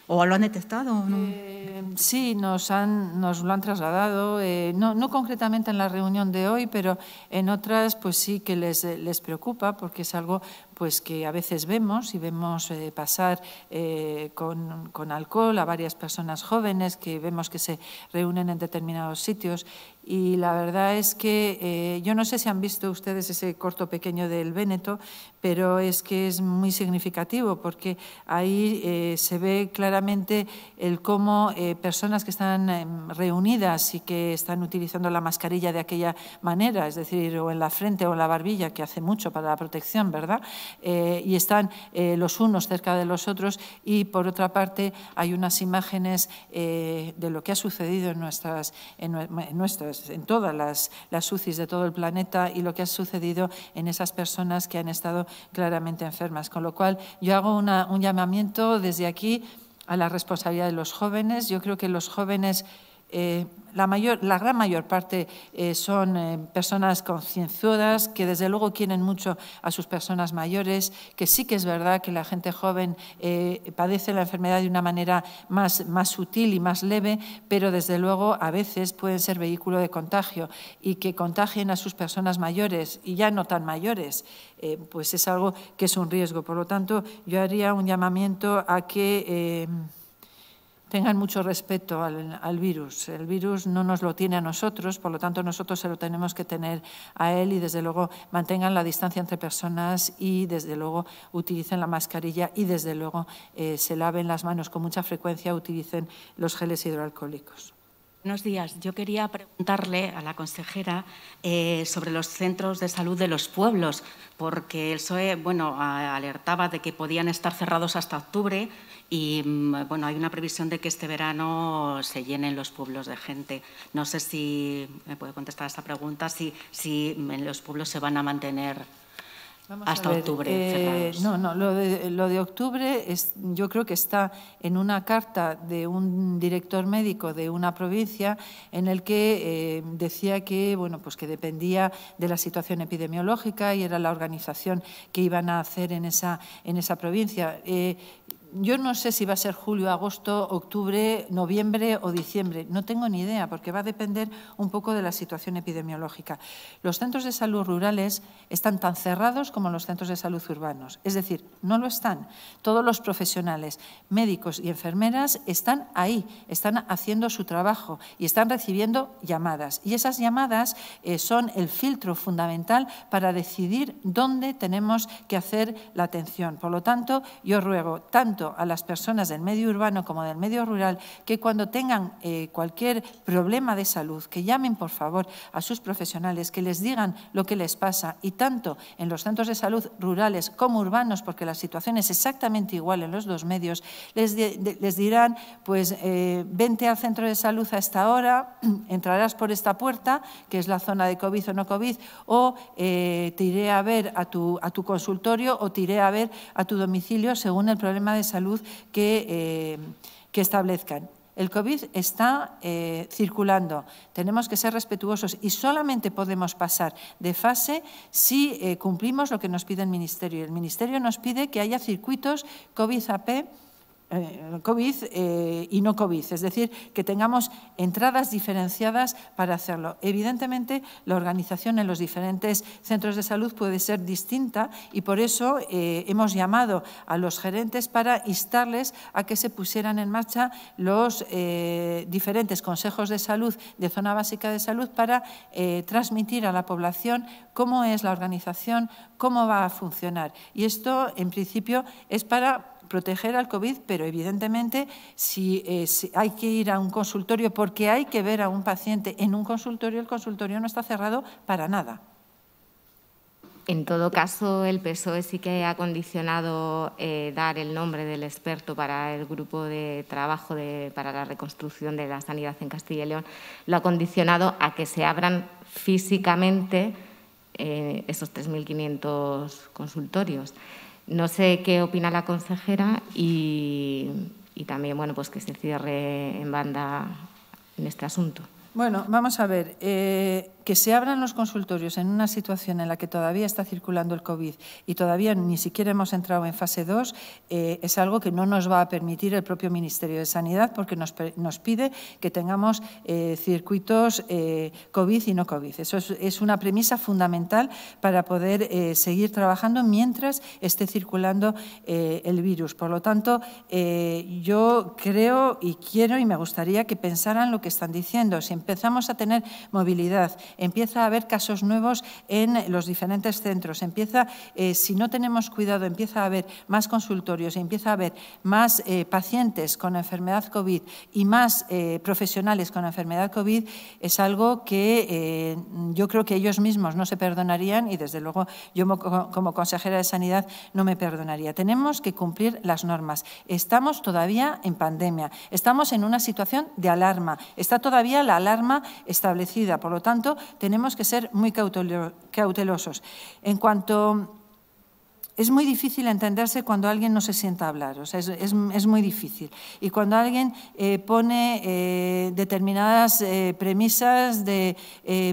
¿O lo han detectado? Eh, sí, nos, lo han trasladado, eh, no, concretamente en la reunión de hoy, pero en otras pues sí que les preocupa porque es algo pues que a veces vemos y vemos eh, pasar eh, con, alcohol a varias personas jóvenes que vemos que se reúnen en determinados sitios. Y la verdad es que eh, yo no sé si han visto ustedes ese corto pequeño del Véneto, pero es que es muy significativo porque ahí se ve claramente el cómo personas que están reunidas y que están utilizando la mascarilla de aquella manera, es decir, o en la frente o en la barbilla, que hace mucho para la protección, ¿verdad? Eh, y están eh, los unos cerca de los otros y por otra parte hay unas imágenes eh, de lo que ha sucedido en nuestras, en, todas las, las UCIs de todo el planeta y lo que ha sucedido en esas personas que han estado claramente enfermas. Con lo cual yo hago una, un llamamiento desde aquí a la responsabilidad de los jóvenes. Yo creo que los jóvenes eh, la, mayor, gran mayor parte eh, son eh, personas concienzudas que desde luego quieren mucho a sus personas mayores, que sí que es verdad que la gente joven padece la enfermedad de una manera más, más sutil y más leve, pero desde luego a veces pueden ser vehículo de contagio y que contagien a sus personas mayores y ya no tan mayores, pues es algo que es un riesgo. Por lo tanto, yo haría un llamamiento a que tengan mucho respeto al, virus. El virus no nos lo tiene a nosotros, por lo tanto nosotros se lo tenemos que tener a él y desde luego mantengan la distancia entre personas y desde luego utilicen la mascarilla y desde luego eh, se laven las manos con mucha frecuencia, utilicen los geles hidroalcohólicos. Buenos días. Yo quería preguntarle a la consejera eh, sobre los centros de salud de los pueblos, porque el SOE bueno, alertaba de que podían estar cerrados hasta octubre y mm, bueno, hay una previsión de que este verano se llenen los pueblos de gente. No sé si me puede contestar a esta pregunta, si, si en los pueblos se van a mantener hasta octubre. Eh, no, no, lo de, octubre es, yo creo que está en una carta de un director médico de una provincia en el que eh, decía que, bueno, pues que dependía de la situación epidemiológica y era la organización que iban a hacer en esa, en esa provincia. Eh, yo no sé si va a ser julio, agosto, octubre, noviembre o diciembre. No tengo ni idea, porque va a depender un poco de la situación epidemiológica. Los centros de salud rurales están tan cerrados como los centros de salud urbanos. Es decir, no lo están. Todos los profesionales, médicos y enfermeras, están ahí, están haciendo su trabajo y están recibiendo llamadas. Y esas llamadas eh, son el filtro fundamental para decidir dónde tenemos que hacer la atención. Por lo tanto, yo ruego tanto a las personas del medio urbano como del medio rural que cuando tengan eh, cualquier problema de salud, que llamen por favor a sus profesionales, que les digan lo que les pasa y tanto en los centros de salud rurales como urbanos, porque la situación es exactamente igual en los dos medios, les, dirán, pues eh, vente al centro de salud a esta hora, [CLEARS THROAT] entrarás por esta puerta, que es la zona de COVID o no COVID, o eh, te iré a ver a tu, a tu consultorio o te iré a ver a tu domicilio según el problema de salud eh, que, establezcan. El COVID está eh, circulando. Tenemos que ser respetuosos y solamente podemos pasar de fase si eh, cumplimos lo que nos pide el Ministerio. El Ministerio nos pide que haya circuitos COVID-AP eh, COVID eh, y no COVID, es decir, que tengamos entradas diferenciadas para hacerlo. Evidentemente, la organización en los diferentes centros de salud puede ser distinta y por eso eh, hemos llamado a los gerentes para instarles a que se pusieran en marcha los diferentes consejos de salud de zona básica de salud para transmitir a la población cómo es la organización, cómo va a funcionar. Y esto, en principio, es para proteger al COVID, pero evidentemente eh, si, hay que ir a un consultorio porque hay que ver a un paciente en un consultorio, el consultorio no está cerrado para nada. En todo caso, el PSOE sí que ha condicionado eh, dar el nombre del experto para el grupo de trabajo para la reconstrucción de la sanidad en Castilla y León. Lo ha condicionado a que se abran físicamente eh, esos 3.500 consultorios. No sé qué opina la consejera y, también bueno, pues que se cierre en banda en este asunto. Bueno, vamos a ver. Eh, que se abran los consultorios en una situación en la que todavía está circulando el COVID y todavía ni siquiera hemos entrado en fase 2, eh, es algo que no nos va a permitir el propio Ministerio de Sanidad porque nos, pide que tengamos eh, circuitos eh, COVID y no COVID. Eso es una premisa fundamental para poder seguir trabajando mientras esté circulando el virus. Por lo tanto, yo creo y quiero y me gustaría que pensaran lo que están diciendo. Si empezamos a tener movilidad, empieza a haber casos nuevos en los diferentes centros, empieza, eh, si no tenemos cuidado, empieza a haber más consultorios, empieza a haber más eh, pacientes con enfermedad COVID y más eh, profesionales con enfermedad COVID, es algo que yo creo que ellos mismos no se perdonarían y desde luego yo como consejera de Sanidad no me perdonaría. Tenemos que cumplir las normas. Estamos todavía en pandemia, estamos en una situación de alarma, está todavía la alarma establecida. Por lo tanto, tenemos que ser muy cautelosos. En cuanto es muy difícil entenderse cuando alguien no se sienta a hablar, o es, muy difícil. Y cuando alguien eh, pone eh, determinadas eh, premisas de,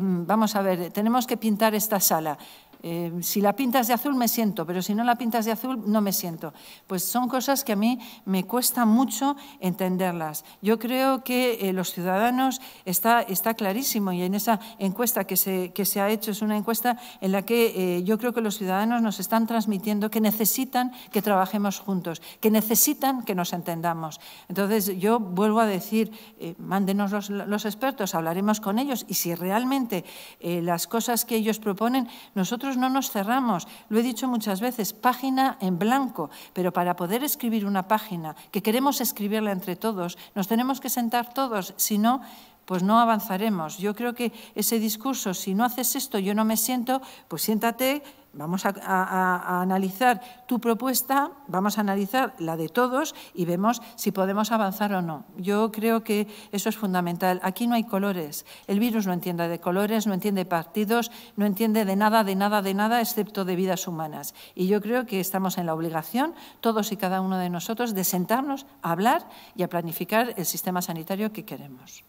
vamos a ver, tenemos que pintar esta sala. Em, si la pintas de azul me siento, pero si no la pintas de azul no me siento. Pues son cosas que a mí me cuesta mucho entenderlas. Yo creo que eh, los ciudadanos está, está clarísimo y en esa encuesta que se, se ha hecho es una encuesta en la que eh, yo creo que los ciudadanos nos están transmitiendo que necesitan que trabajemos juntos, que necesitan que nos entendamos. Entonces yo vuelvo a decir, eh, mándenos los, expertos, hablaremos con ellos y si realmente las cosas que ellos proponen, nosotros no nos cerramos, lo he dicho muchas veces, página en blanco, pero para poder escribir una página que queremos escribirla entre todos, nos tenemos que sentar todos, si no, pues no avanzaremos. Yo creo que ese discurso, si no haces esto, yo no me siento, pues siéntate, vamos a, analizar tu propuesta, vamos a analizar la de todos y vemos si podemos avanzar o no. Yo creo que eso es fundamental. Aquí no hay colores. El virus no entiende de colores, no entiende partidos, no entiende de nada, de nada, de nada, excepto de vidas humanas. Y yo creo que estamos en la obligación, todos y cada uno de nosotros, de sentarnos a hablar y a planificar el sistema sanitario que queremos.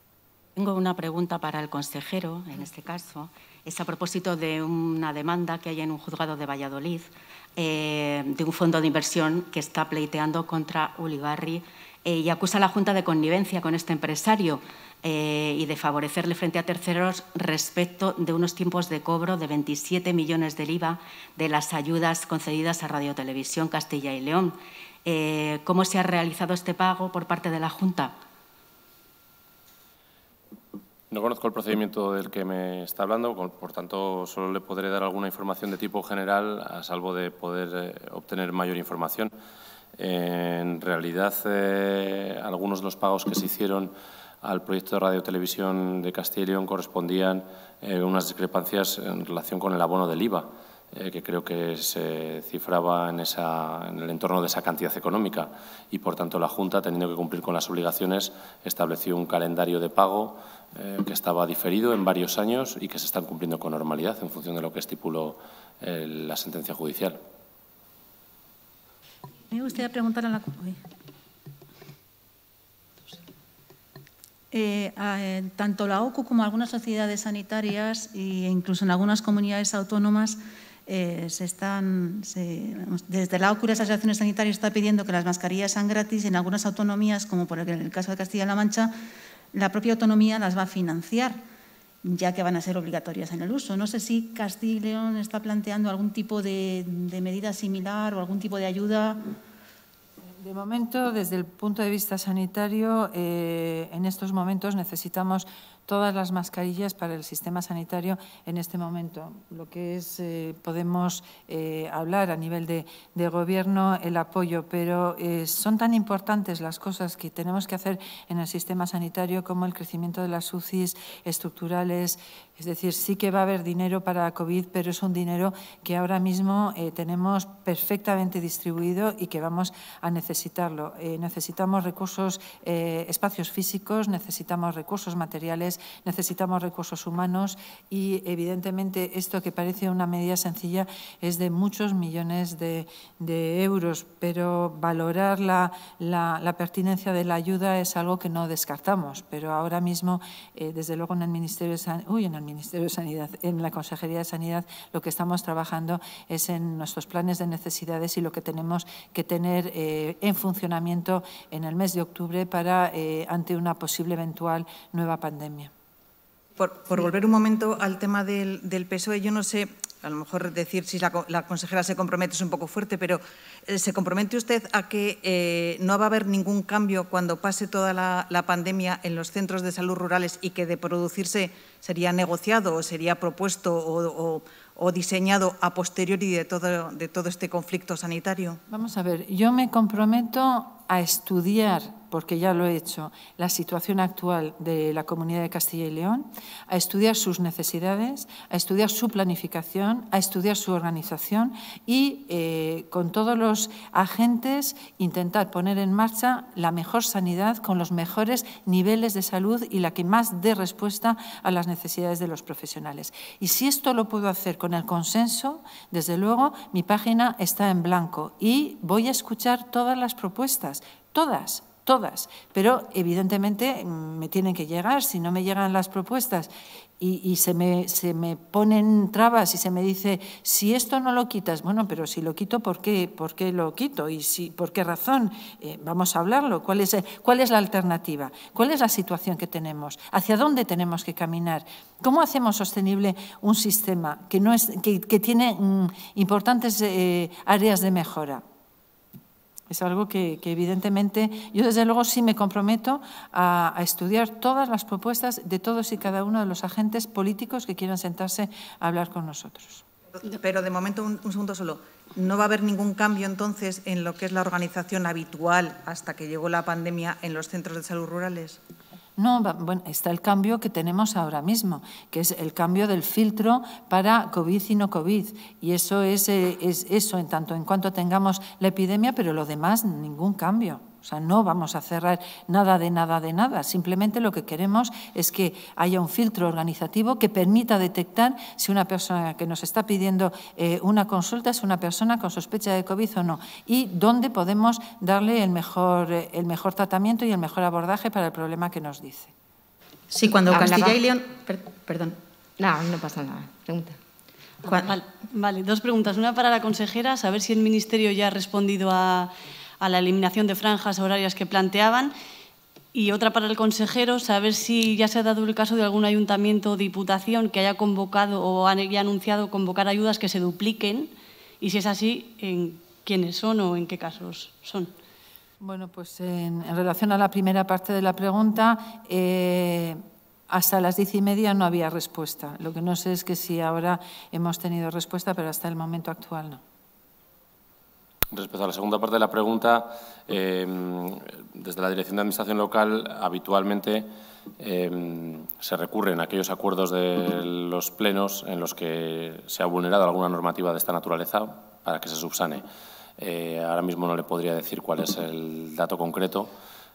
Tengo una pregunta para el consejero, en este caso. Es a propósito de una demanda que hay en un juzgado de Valladolid eh, de un fondo de inversión que está pleiteando contra Ulibarri eh, y acusa a la Junta de connivencia con este empresario eh, y de favorecerle frente a terceros respecto de unos tiempos de cobro de 27 millones de IVA de las ayudas concedidas a Radio Televisión Castilla y León. ¿Cómo se ha realizado este pago por parte de la Junta? No conozco el procedimiento del que me está hablando, por tanto, solo le podré dar alguna información de tipo general, a salvo de poder eh, obtener mayor información. en realidad, eh, algunos de los pagos que se hicieron al proyecto de radio televisión de Castilla correspondían a eh, unas discrepancias en relación con el abono del IVA, que creo que se cifraba en, esa, en el entorno de esa cantidad económica. Y, por tanto, la Junta, teniendo que cumplir con las obligaciones, estableció un calendario de pago eh, que estaba diferido en varios años y que se están cumpliendo con normalidad en función de lo que estipuló eh, la sentencia judicial. Me gustaría preguntar a la eh, tanto la OCU como algunas sociedades sanitarias e incluso en algunas comunidades autónomas se están, desde la OCU y las asociaciones sanitarias está pidiendo que las mascarillas sean gratis en algunas autonomías, como por el caso de Castilla-La Mancha, la propia autonomía las va a financiar, ya que van a ser obligatorias en el uso. No sé si Castilla y León está planteando algún tipo de, medida similar o algún tipo de ayuda. De momento, desde el punto de vista sanitario, eh, en estos momentos necesitamos todas las mascarillas para el sistema sanitario en este momento. Lo que es, eh, podemos eh, hablar a nivel de, gobierno, el apoyo, pero eh, son tan importantes las cosas que tenemos que hacer en el sistema sanitario como el crecimiento de las UCIs estructurales. Es decir, sí que va a haber dinero para COVID, pero es un dinero que ahora mismo tenemos perfectamente distribuido y que vamos a necesitarlo. necesitamos recursos, espacios físicos, necesitamos recursos materiales necesitamos recursos humanos y, evidentemente, esto que parece una medida sencilla es de muchos millones de, euros, pero valorar la, pertinencia de la ayuda es algo que no descartamos. Pero ahora mismo, eh, desde luego, en el Ministerio de de Sanidad, en la Consejería de Sanidad, lo que estamos trabajando es en nuestros planes de necesidades y lo que tenemos que tener eh, en funcionamiento en el mes de octubre para eh, ante una posible eventual nueva pandemia por, volver un momento al tema del, del, PSOE, yo no sé, a lo mejor decir si la, consejera se compromete es un poco fuerte, pero eh, ¿se compromete usted a que eh, no va a haber ningún cambio cuando pase toda la, pandemia en los centros de salud rurales y que de producirse sería negociado o sería propuesto o, diseñado a posteriori de todo, de todo este conflicto sanitario? Vamos a ver, yo me comprometo a estudiar, porque ya lo he hecho, la situación actual de la comunidad de Castilla y León, a estudiar sus necesidades, a estudiar su planificación, a estudiar su organización y eh, con todos los agentes intentar poner en marcha la mejor sanidad con los mejores niveles de salud y la que más dé respuesta a las necesidades de los profesionales. Y si esto lo puedo hacer con el consenso, desde luego mi página está en blanco y voy a escuchar todas las propuestas todas, todas, pero evidentemente me tienen que llegar, si no me llegan las propuestas y, se, me, se, me, ponen trabas y se me dice, si esto no lo quitas, bueno, pero si lo quito, ¿por qué, por qué lo quito? ¿Y si, por qué razón? Eh, vamos a hablarlo. ¿Cuál es, ¿Cuál es la alternativa? ¿Cuál es la situación que tenemos? ¿Hacia dónde tenemos que caminar? ¿Cómo hacemos sostenible un sistema que, no es, que, tiene mm, importantes eh, áreas de mejora? Es algo que, evidentemente yo desde luego sí me comprometo a, estudiar todas las propuestas de todos y cada uno de los agentes políticos que quieran sentarse a hablar con nosotros. Pero de momento, un, un segundo solo. ¿No va a haber ningún cambio entonces en lo que es la organización habitual hasta que llegó la pandemia en los centros de salud rurales? No, bueno, está el cambio que tenemos ahora mismo, que es el cambio del filtro para COVID y no COVID. Y eso es, eh, eso en tanto en cuanto tengamos la epidemia, pero lo demás, ningún cambio. O sea, no vamos a cerrar nada de nada de nada. Simplemente lo que queremos es que haya un filtro organizativo que permita detectar si una persona que nos está pidiendo eh, una consulta es una persona con sospecha de COVID o no y dónde podemos darle el mejor, eh, el mejor tratamiento y el mejor abordaje para el problema que nos dice. Sí, cuando y León... perdón. No, no pasa nada. Pregunta. Vale, vale, dos preguntas. Una para la consejera, saber si el Ministerio ya ha respondido a a la eliminación de franjas horarias que planteaban y otra para el consejero, saber si ya se ha dado el caso de algún ayuntamiento o diputación que haya convocado o haya anunciado convocar ayudas que se dupliquen y si es así, en quiénes son o en qué casos son. Bueno, pues en, relación a la primera parte de la pregunta, eh, hasta las diez y media no había respuesta. Lo que no sé es que si ahora hemos tenido respuesta, pero hasta el momento actual no. Respecto a la segunda parte de la pregunta, em, desde la Dirección de Administración Local habitualmente em, se recurren a aquellos acuerdos de los plenos en los que se ha vulnerado alguna normativa de esta naturaleza para que se subsane. Eh, ahora mismo no le podría decir cuál es el dato concreto.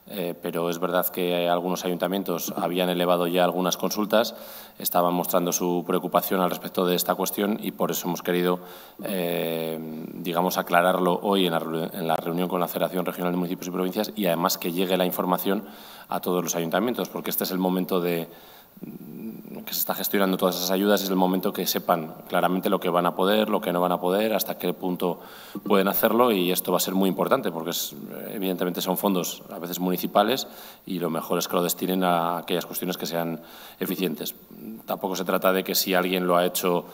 Eh, pero es verdad que algunos ayuntamientos habían elevado ya algunas consultas, estaban mostrando su preocupación al respecto de esta cuestión y por eso hemos querido, eh, digamos, aclararlo hoy en la, reunión con la Federación Regional de Municipios y Provincias y además que llegue la información a todos los ayuntamientos, porque este es el momento de que se está gestionando todas esas ayudas es el momento que sepan claramente lo que van a poder, lo que no van a poder, hasta qué punto pueden hacerlo y esto va a ser muy importante porque es, evidentemente son fondos a veces municipales y lo mejor es que lo destinen a aquellas cuestiones que sean eficientes. Tampoco se trata de que si alguien lo ha hecho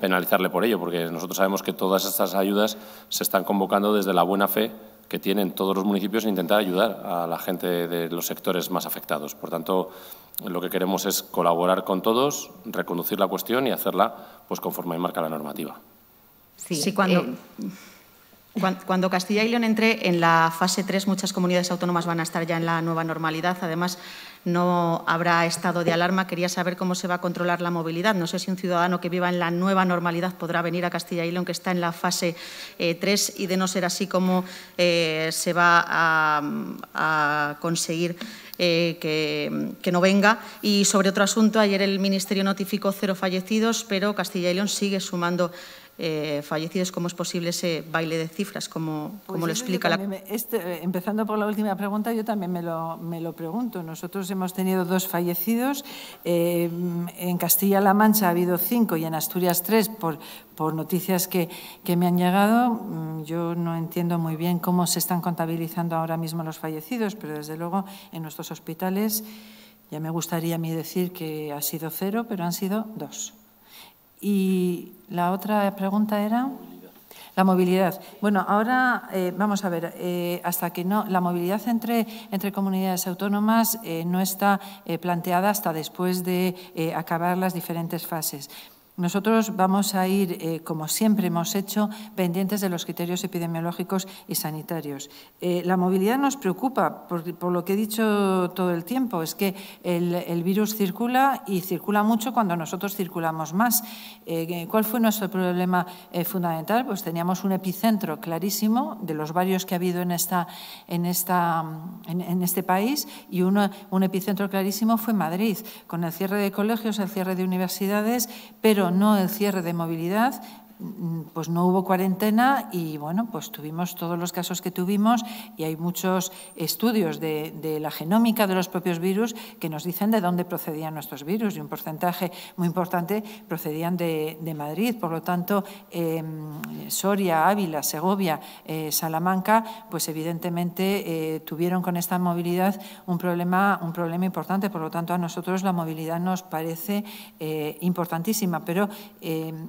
penalizarle por ello porque nosotros sabemos que todas estas ayudas se están convocando desde la buena fe que tienen todos los municipios en intentar ayudar a la gente de los sectores más afectados. Por tanto, lo que queremos es colaborar con todos, reconducir la cuestión y hacerla pues, conforme marca la normativa. Sí, cuando, eh, cuando, Castilla y León entre en la fase 3, muchas comunidades autónomas van a estar ya en la nueva normalidad. Además, no habrá estado de alarma. Quería saber cómo se va a controlar la movilidad. No sé si un ciudadano que viva en la nueva normalidad podrá venir a Castilla y León, que está en la fase 3, eh, y de no ser así, cómo eh, se va a conseguir eh, que, no venga. Y sobre otro asunto, ayer el Ministerio notificó cero fallecidos, pero Castilla y León sigue sumando eh, fallecidos, cómo es posible ese baile de cifras, cómo, pues lo explica la... Este, empezando por la última pregunta, yo también me lo, me lo pregunto. Nosotros hemos tenido dos fallecidos, eh, en Castilla-La Mancha ha habido cinco y en Asturias tres, por, por noticias que, que me han llegado. Mm, yo no entiendo muy bien cómo se están contabilizando ahora mismo los fallecidos, pero desde luego en nuestros hospitales... Ya me gustaría a mí decir que ha sido cero, pero han sido dos. Y la otra pregunta era... La movilidad. Bueno, ahora eh, vamos a ver, eh, hasta que no, la movilidad entre, entre comunidades autónomas eh, no está planteada hasta después de acabar las diferentes fases. Nosotros vamos a ir, eh, como siempre hemos hecho, pendientes de los criterios epidemiológicos y sanitarios. Eh, la movilidad nos preocupa, por, lo que he dicho todo el tiempo, es que el, virus circula y circula mucho cuando nosotros circulamos más. Eh, ¿Cuál fue nuestro problema fundamental? Pues teníamos un epicentro clarísimo de los varios que ha habido en, esta, en, esta, en, este país y un epicentro clarísimo fue Madrid, con el cierre de colegios, el cierre de universidades, pero ¿no? el cierre de movilidad Mm, pues no hubo cuarentena y bueno, pues tuvimos todos los casos que tuvimos y hay muchos estudios de, la genómica de los propios virus que nos dicen de dónde procedían nuestros virus y un porcentaje muy importante procedían de, Madrid. Por lo tanto, em, Soria, Ávila, Segovia, eh, Salamanca, pues evidentemente eh, tuvieron con esta movilidad un problema, un problema importante. Por lo tanto, a nosotros la movilidad nos parece eh, importantísima, pero em,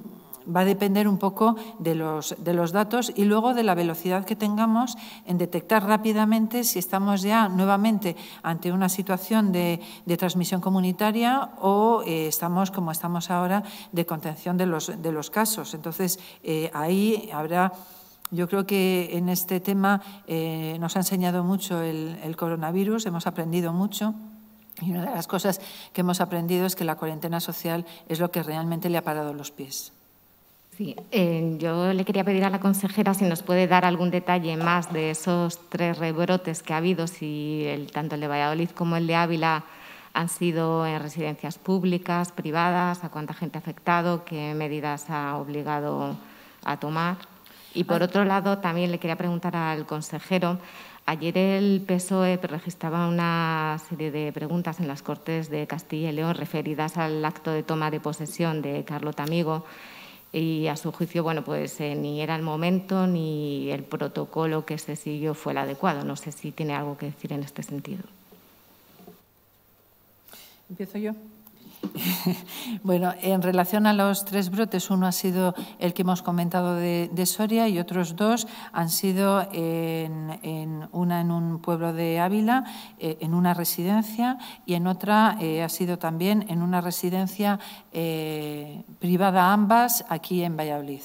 va a depender un poco de los, datos y luego de la velocidad que tengamos en detectar rápidamente si estamos ya nuevamente ante una situación de, transmisión comunitaria o eh, estamos como estamos ahora de contención de los, casos. Entonces, eh, ahí habrá... Yo creo que en este tema eh, nos ha enseñado mucho el coronavirus, hemos aprendido mucho. Y una de las cosas que hemos aprendido es que la cuarentena social es lo que realmente le ha parado los pies. Sí, eh, yo le quería pedir a la consejera si nos puede dar algún detalle más de esos tres rebrotes que ha habido, si el, tanto el de Valladolid como el de Ávila han sido en residencias públicas, privadas, a cuánta gente ha afectado, qué medidas ha obligado a tomar. Y por ah. otro lado, también le quería preguntar al consejero. Ayer el PSOE registraba una serie de preguntas en las Cortes de Castilla y León referidas al acto de toma de posesión de Carlos Amigo y a su juicio, bueno, pues eh, ni era el momento ni el protocolo que se siguió fue el adecuado. No sé si tiene algo que decir en este sentido. Empiezo yo. [LAUGHS] Bueno, en relación a los tres brotes, uno ha sido el que hemos comentado de, Soria y otros dos han sido en, una en un pueblo de Ávila, eh, en una residencia y en otra eh, ha sido también en una residencia eh, privada ambas aquí en Valladolid.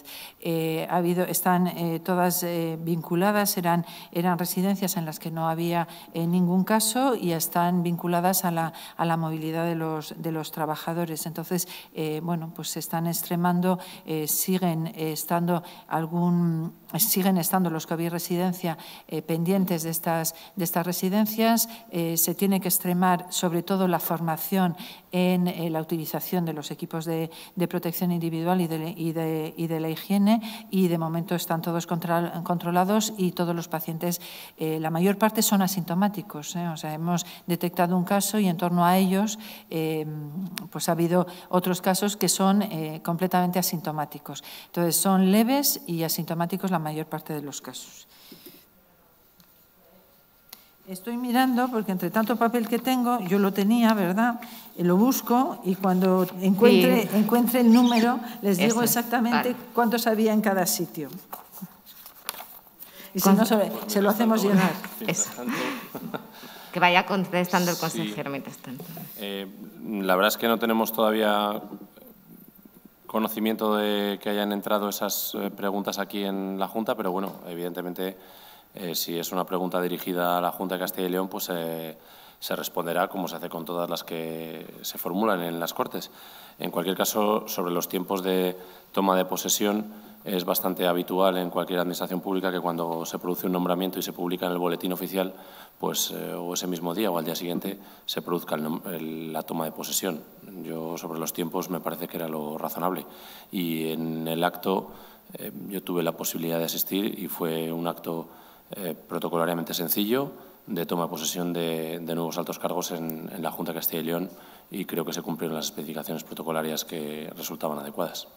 ha habido, están todas vinculadas, eran, eran residencias en las que no había ningún caso y están vinculadas a la, a la movilidad de los, de los trabajadores trabajadores. Entonces, eh, bueno, pues se están extremando, eh, siguen estando algún pues siguen estando los que residencia eh, pendientes de estas, de estas residencias. Eh, se tiene que extremar sobre todo la formación en eh, la utilización de los equipos de, protección individual y de, y, de, la higiene y de momento están todos controlados y todos los pacientes, la mayor parte son asintomáticos. O sea, hemos detectado un caso y en torno a ellos pues ha habido otros casos que son completamente asintomáticos. Entonces son leves y asintomáticos mayor parte de los casos. Estoy mirando porque entre tanto papel que tengo, yo lo tenía, ¿verdad? Lo busco y cuando encuentre, encuentre el número les digo exactamente cuánto ah. cuántos había en cada sitio. Y si no, se, lo hacemos llenar [LAUGHS] Que vaya contestando el consejero mientras tanto. Eh, la verdad es que no tenemos todavía conocimiento de que hayan entrado esas eh, preguntas aquí en la Junta, pero bueno, evidentemente, eh, si es una pregunta dirigida a la Junta de Castilla y León, pues eh, se responderá como se hace con todas las que se formulan en las Cortes. En cualquier caso, sobre los tiempos de toma de posesión, es bastante habitual en cualquier administración pública que cuando se produce un nombramiento y se publica en el boletín oficial, pues eh, o ese mismo día o al día siguiente se produzca la toma de posesión. Yo sobre los tiempos me parece que era lo razonable. Y en el acto eh, yo tuve la posibilidad de asistir y fue un acto eh, protocolariamente sencillo de toma de posesión de, nuevos altos cargos en, en la Junta de Castilla y León y creo que se cumplieron las especificaciones protocolarias que resultaban adecuadas.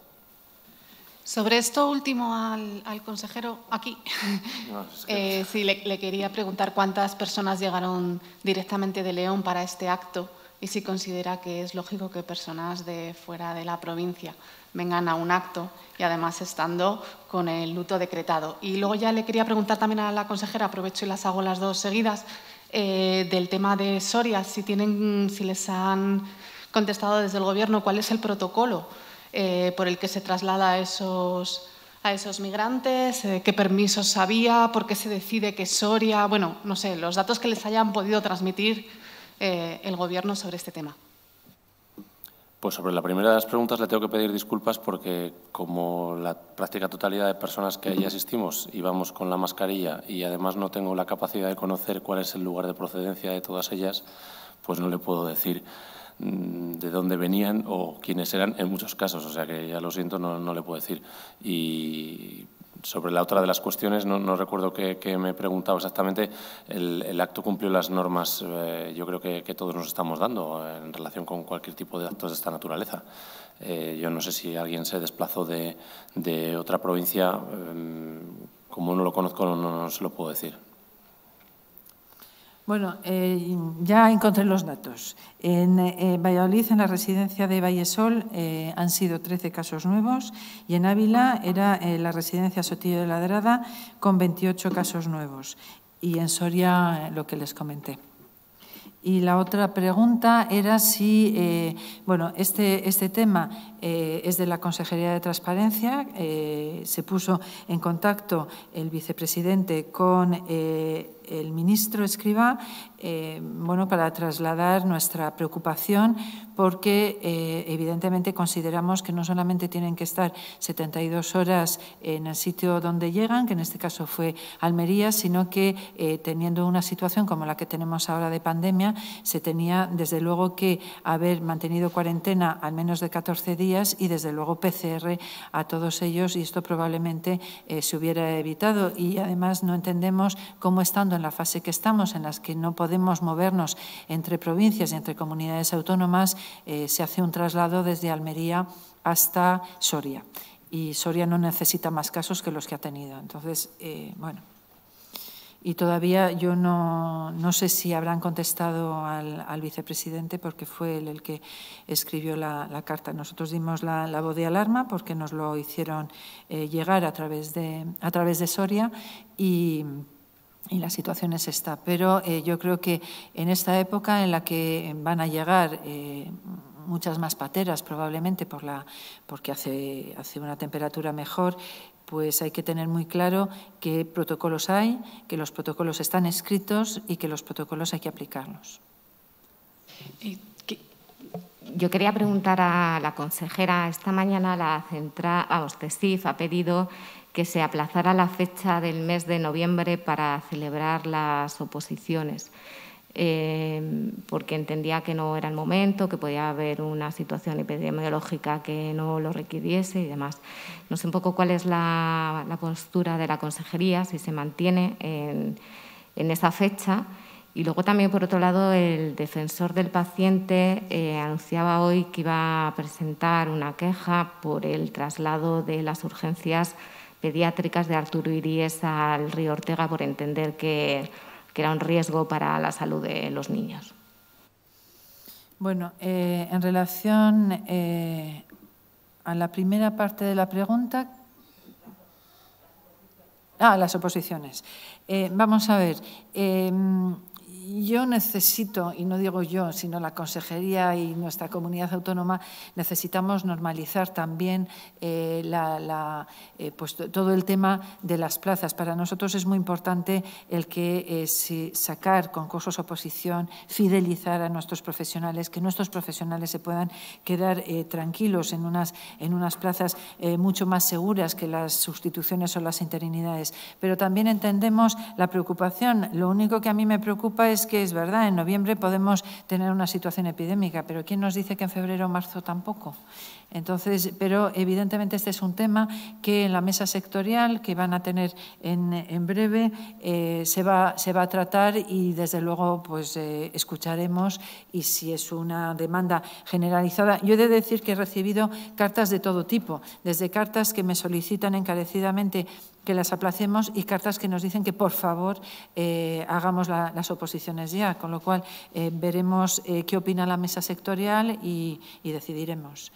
Sobre esto último al, consejero aquí, [LAUGHS] eh, sí, le, quería preguntar cuántas personas llegaron directamente de León para este acto y si considera que es lógico que personas de fuera de la provincia vengan a un acto y además estando con el luto decretado. Y luego ya le quería preguntar también a la consejera, aprovecho y las hago las dos seguidas, eh, del tema de Soria, si, tienen, si les han contestado desde el Gobierno cuál es el protocolo eh, por el que se traslada a esos, migrantes, eh, qué permisos había, por qué se decide que Soria, bueno, no sé, los datos que les hayan podido transmitir eh, el Gobierno sobre este tema. Pues sobre la primera de las preguntas le tengo que pedir disculpas porque como la práctica totalidad de personas que allí [CLEARS THROAT] asistimos íbamos con la mascarilla y además no tengo la capacidad de conocer cuál es el lugar de procedencia de todas ellas, pues no le puedo decir Mm, de dónde venían o quiénes eran en muchos casos, o sea que ya lo siento, no, le puedo decir. Y sobre la otra de las cuestiones, no, recuerdo qué me he preguntado exactamente, el, acto cumplió las normas, eh, yo creo que, todos nos estamos dando en relación con cualquier tipo de actos de esta naturaleza. Eh, yo no sé si alguien se desplazó de, otra provincia, em, como no lo conozco no, no, se lo puedo decir. Bueno, eh, ya encontré los datos. En eh, Valladolid, en la residencia de Vallesol, eh, han sido 13 casos nuevos y en Ávila era la residencia Sotillo de Ladrada con 28 casos nuevos. Y en Soria, lo que les comenté. Y la otra pregunta era si, bueno, este, este tema es de la Consejería de Transparencia. se puso en contacto el vicepresidente con el ministro Escriba eh, bueno, para trasladar nuestra preocupación porque eh, evidentemente consideramos que no solamente tienen que estar 72 horas en el sitio donde llegan, que en este caso fue Almería, sino que eh, teniendo una situación como la que tenemos ahora de pandemia, se tenía desde luego que haber mantenido cuarentena al menos de 14 días y desde luego PCR a todos ellos y esto probablemente se hubiera evitado y además no entendemos cómo estando en la fase que estamos, en las que no podemos movernos entre provincias y entre comunidades autónomas, eh, se hace un traslado desde Almería hasta Soria. Y Soria no necesita más casos que los que ha tenido. Entonces, eh, bueno. Y todavía yo no, no, sé si habrán contestado al, vicepresidente porque fue él el que escribió la, carta. Nosotros dimos la, voz de alarma porque nos lo hicieron eh, llegar a través de, a través de Soria y y la situación es esta. Pero eh, yo creo que en esta época en la que van a llegar eh, muchas más pateras, probablemente por la, porque hace, hace una temperatura mejor, pues hay que tener muy claro qué protocolos hay, que los protocolos están escritos y que los protocolos hay que aplicarlos. Yo quería preguntar a la consejera. Esta mañana la central, vamos, ha pedido que se aplazara la fecha del mes de noviembre para celebrar las oposiciones, eh, porque entendía que no era el momento, que podía haber una situación epidemiológica que no lo requiriese y demás. No sé un poco cuál es la, postura de la consejería, si se mantiene en, esa fecha. Y luego también, por otro lado, el defensor del paciente eh, anunciaba hoy que iba a presentar una queja por el traslado de las urgencias pediátricas de Arturo Iries al río Ortega por entender que, era un riesgo para la salud de los niños. Bueno, eh, en relación eh, a la primera parte de la pregunta, a ah, las oposiciones. Eh, vamos a ver yo necesito, y no digo yo, sino la consejería y nuestra comunidad autónoma, necesitamos normalizar también eh, eh, pues, todo el tema de las plazas. Para nosotros es muy importante el que eh, sacar concursos oposición, fidelizar a nuestros profesionales, que nuestros profesionales se puedan quedar eh, tranquilos en unas, en unas plazas mucho más seguras que las sustituciones o las interinidades. Pero también entendemos la preocupación. Lo único que a mí me preocupa es es que es verdad, en noviembre podemos tener una situación epidémica, pero ¿quién nos dice que en febrero o marzo tampoco? Entonces, pero evidentemente este es un tema que en la mesa sectorial que van a tener en, breve eh, se, va, se va a tratar y desde luego pues eh, escucharemos y si es una demanda generalizada. Yo he de decir que he recibido cartas de todo tipo, desde cartas que me solicitan encarecidamente que las aplacemos y cartas que nos dicen que por favor eh, hagamos las oposiciones ya, con lo cual eh, veremos eh, qué opina la mesa sectorial y, y decidiremos.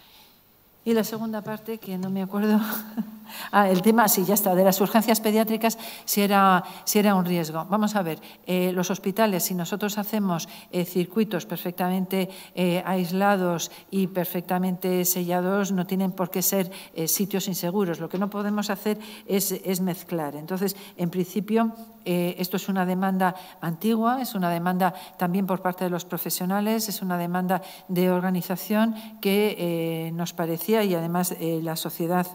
Y la segunda parte, que no me acuerdo, [LAUGHS] ah, el tema, sí, ya está, de las urgencias pediátricas, si era, si era un riesgo. Vamos a ver, eh, los hospitales, si nosotros hacemos eh, circuitos perfectamente eh, aislados y perfectamente sellados, no tienen por qué ser sitios inseguros. Lo que no podemos hacer es mezclar. Entonces, en principio, esto es una demanda antigua, es una demanda también por parte de los profesionales, es una demanda de organización que nos parecía y además eh, la sociedad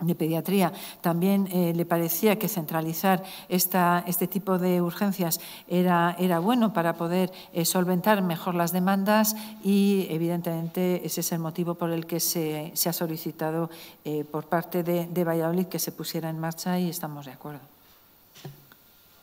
de pediatría. También eh, le parecía que centralizar esta, este tipo de urgencias era, era bueno para poder eh, solventar mejor las demandas y, evidentemente, ese es el motivo por el que se, ha solicitado por parte de, de, Valladolid que se pusiera en marcha y estamos de acuerdo.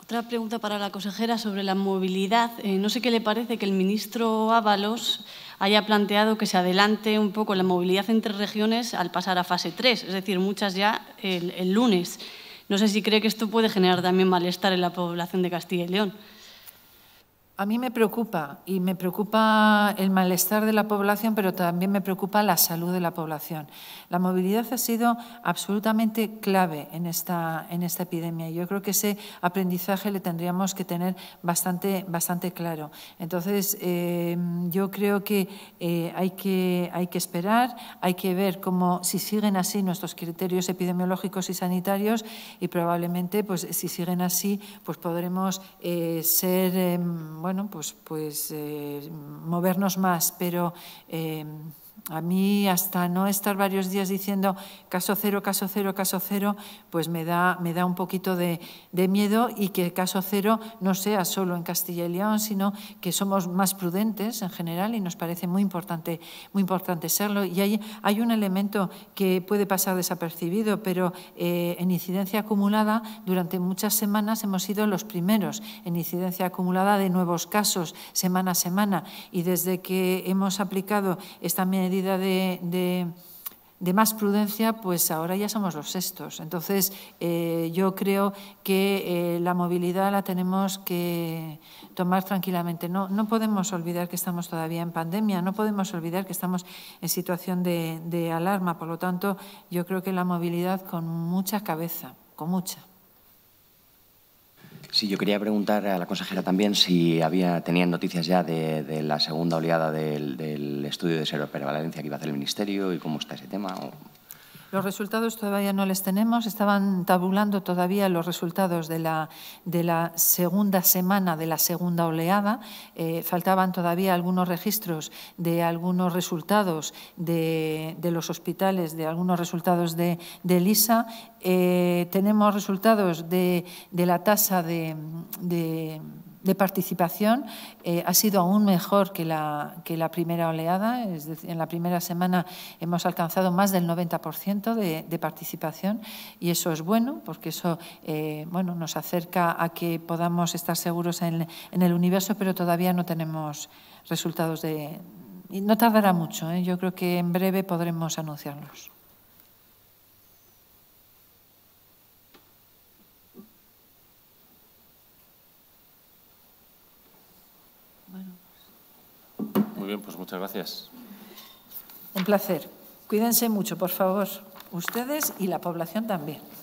Otra pregunta para la consejera sobre la movilidad. no sé qué le parece que el ministro Ábalos haya planteado que se adelante un poco la movilidad entre regiones al pasar a fase 3, es decir, muchas ya el, lunes. No sé si cree que esto puede generar también malestar en la población de Castilla y León. A mí me preocupa y me preocupa el malestar de la población, pero también me preocupa la salud de la población. La movilidad ha sido absolutamente clave en esta, en esta epidemia y yo creo que ese aprendizaje le tendríamos que tener bastante, bastante claro. Entonces, eh, yo creo que, eh, hay que hay que esperar, hay que ver cómo, si siguen así nuestros criterios epidemiológicos y sanitarios y probablemente, pues si siguen así, pues podremos eh, ser em, bueno, pues, pues eh, movernos más, pero eh, a mí hasta no estar varios días diciendo caso cero, caso cero, caso cero, pues me da, me da un poquito de, miedo y que el caso cero no sea solo en Castilla y León, sino que somos más prudentes en general y nos parece muy importante, muy importante serlo. Y hay, hay un elemento que puede pasar desapercibido, pero eh, en incidencia acumulada durante muchas semanas hemos sido los primeros en incidencia acumulada de nuevos casos semana a semana y desde que hemos aplicado esta medida medida de, de, más prudencia, pues ahora ya somos los sextos. Entonces, eh, yo creo que eh, la movilidad la tenemos que tomar tranquilamente. No, no podemos olvidar que estamos todavía en pandemia, no podemos olvidar que estamos en situación de alarma. Por lo tanto, yo creo que la movilidad con mucha cabeza, con mucha. Sí, yo quería preguntar a la consejera también si había tenían noticias ya de, la segunda oleada del, estudio de seroprevalencia que iba a hacer el Ministerio y cómo está ese tema. Los resultados todavía no les tenemos. Estaban tabulando todavía los resultados de la, de la segunda semana de la segunda oleada. Eh, faltaban todavía algunos registros de algunos resultados de, de los hospitales, de algunos resultados de, de ELISA. Eh, tenemos resultados de, de la tasa de de participación eh, ha sido aún mejor que la, que la primera oleada. Es decir, en la primera semana hemos alcanzado más del 90% de, participación y eso es bueno porque eso eh, bueno, nos acerca a que podamos estar seguros en, el universo, pero todavía no tenemos resultados de... No tardará mucho, ¿eh? yo creo que en breve podremos anunciarlos. bien, pues muchas gracias. Un placer. Cuídense mucho, por favor, ustedes y la población también.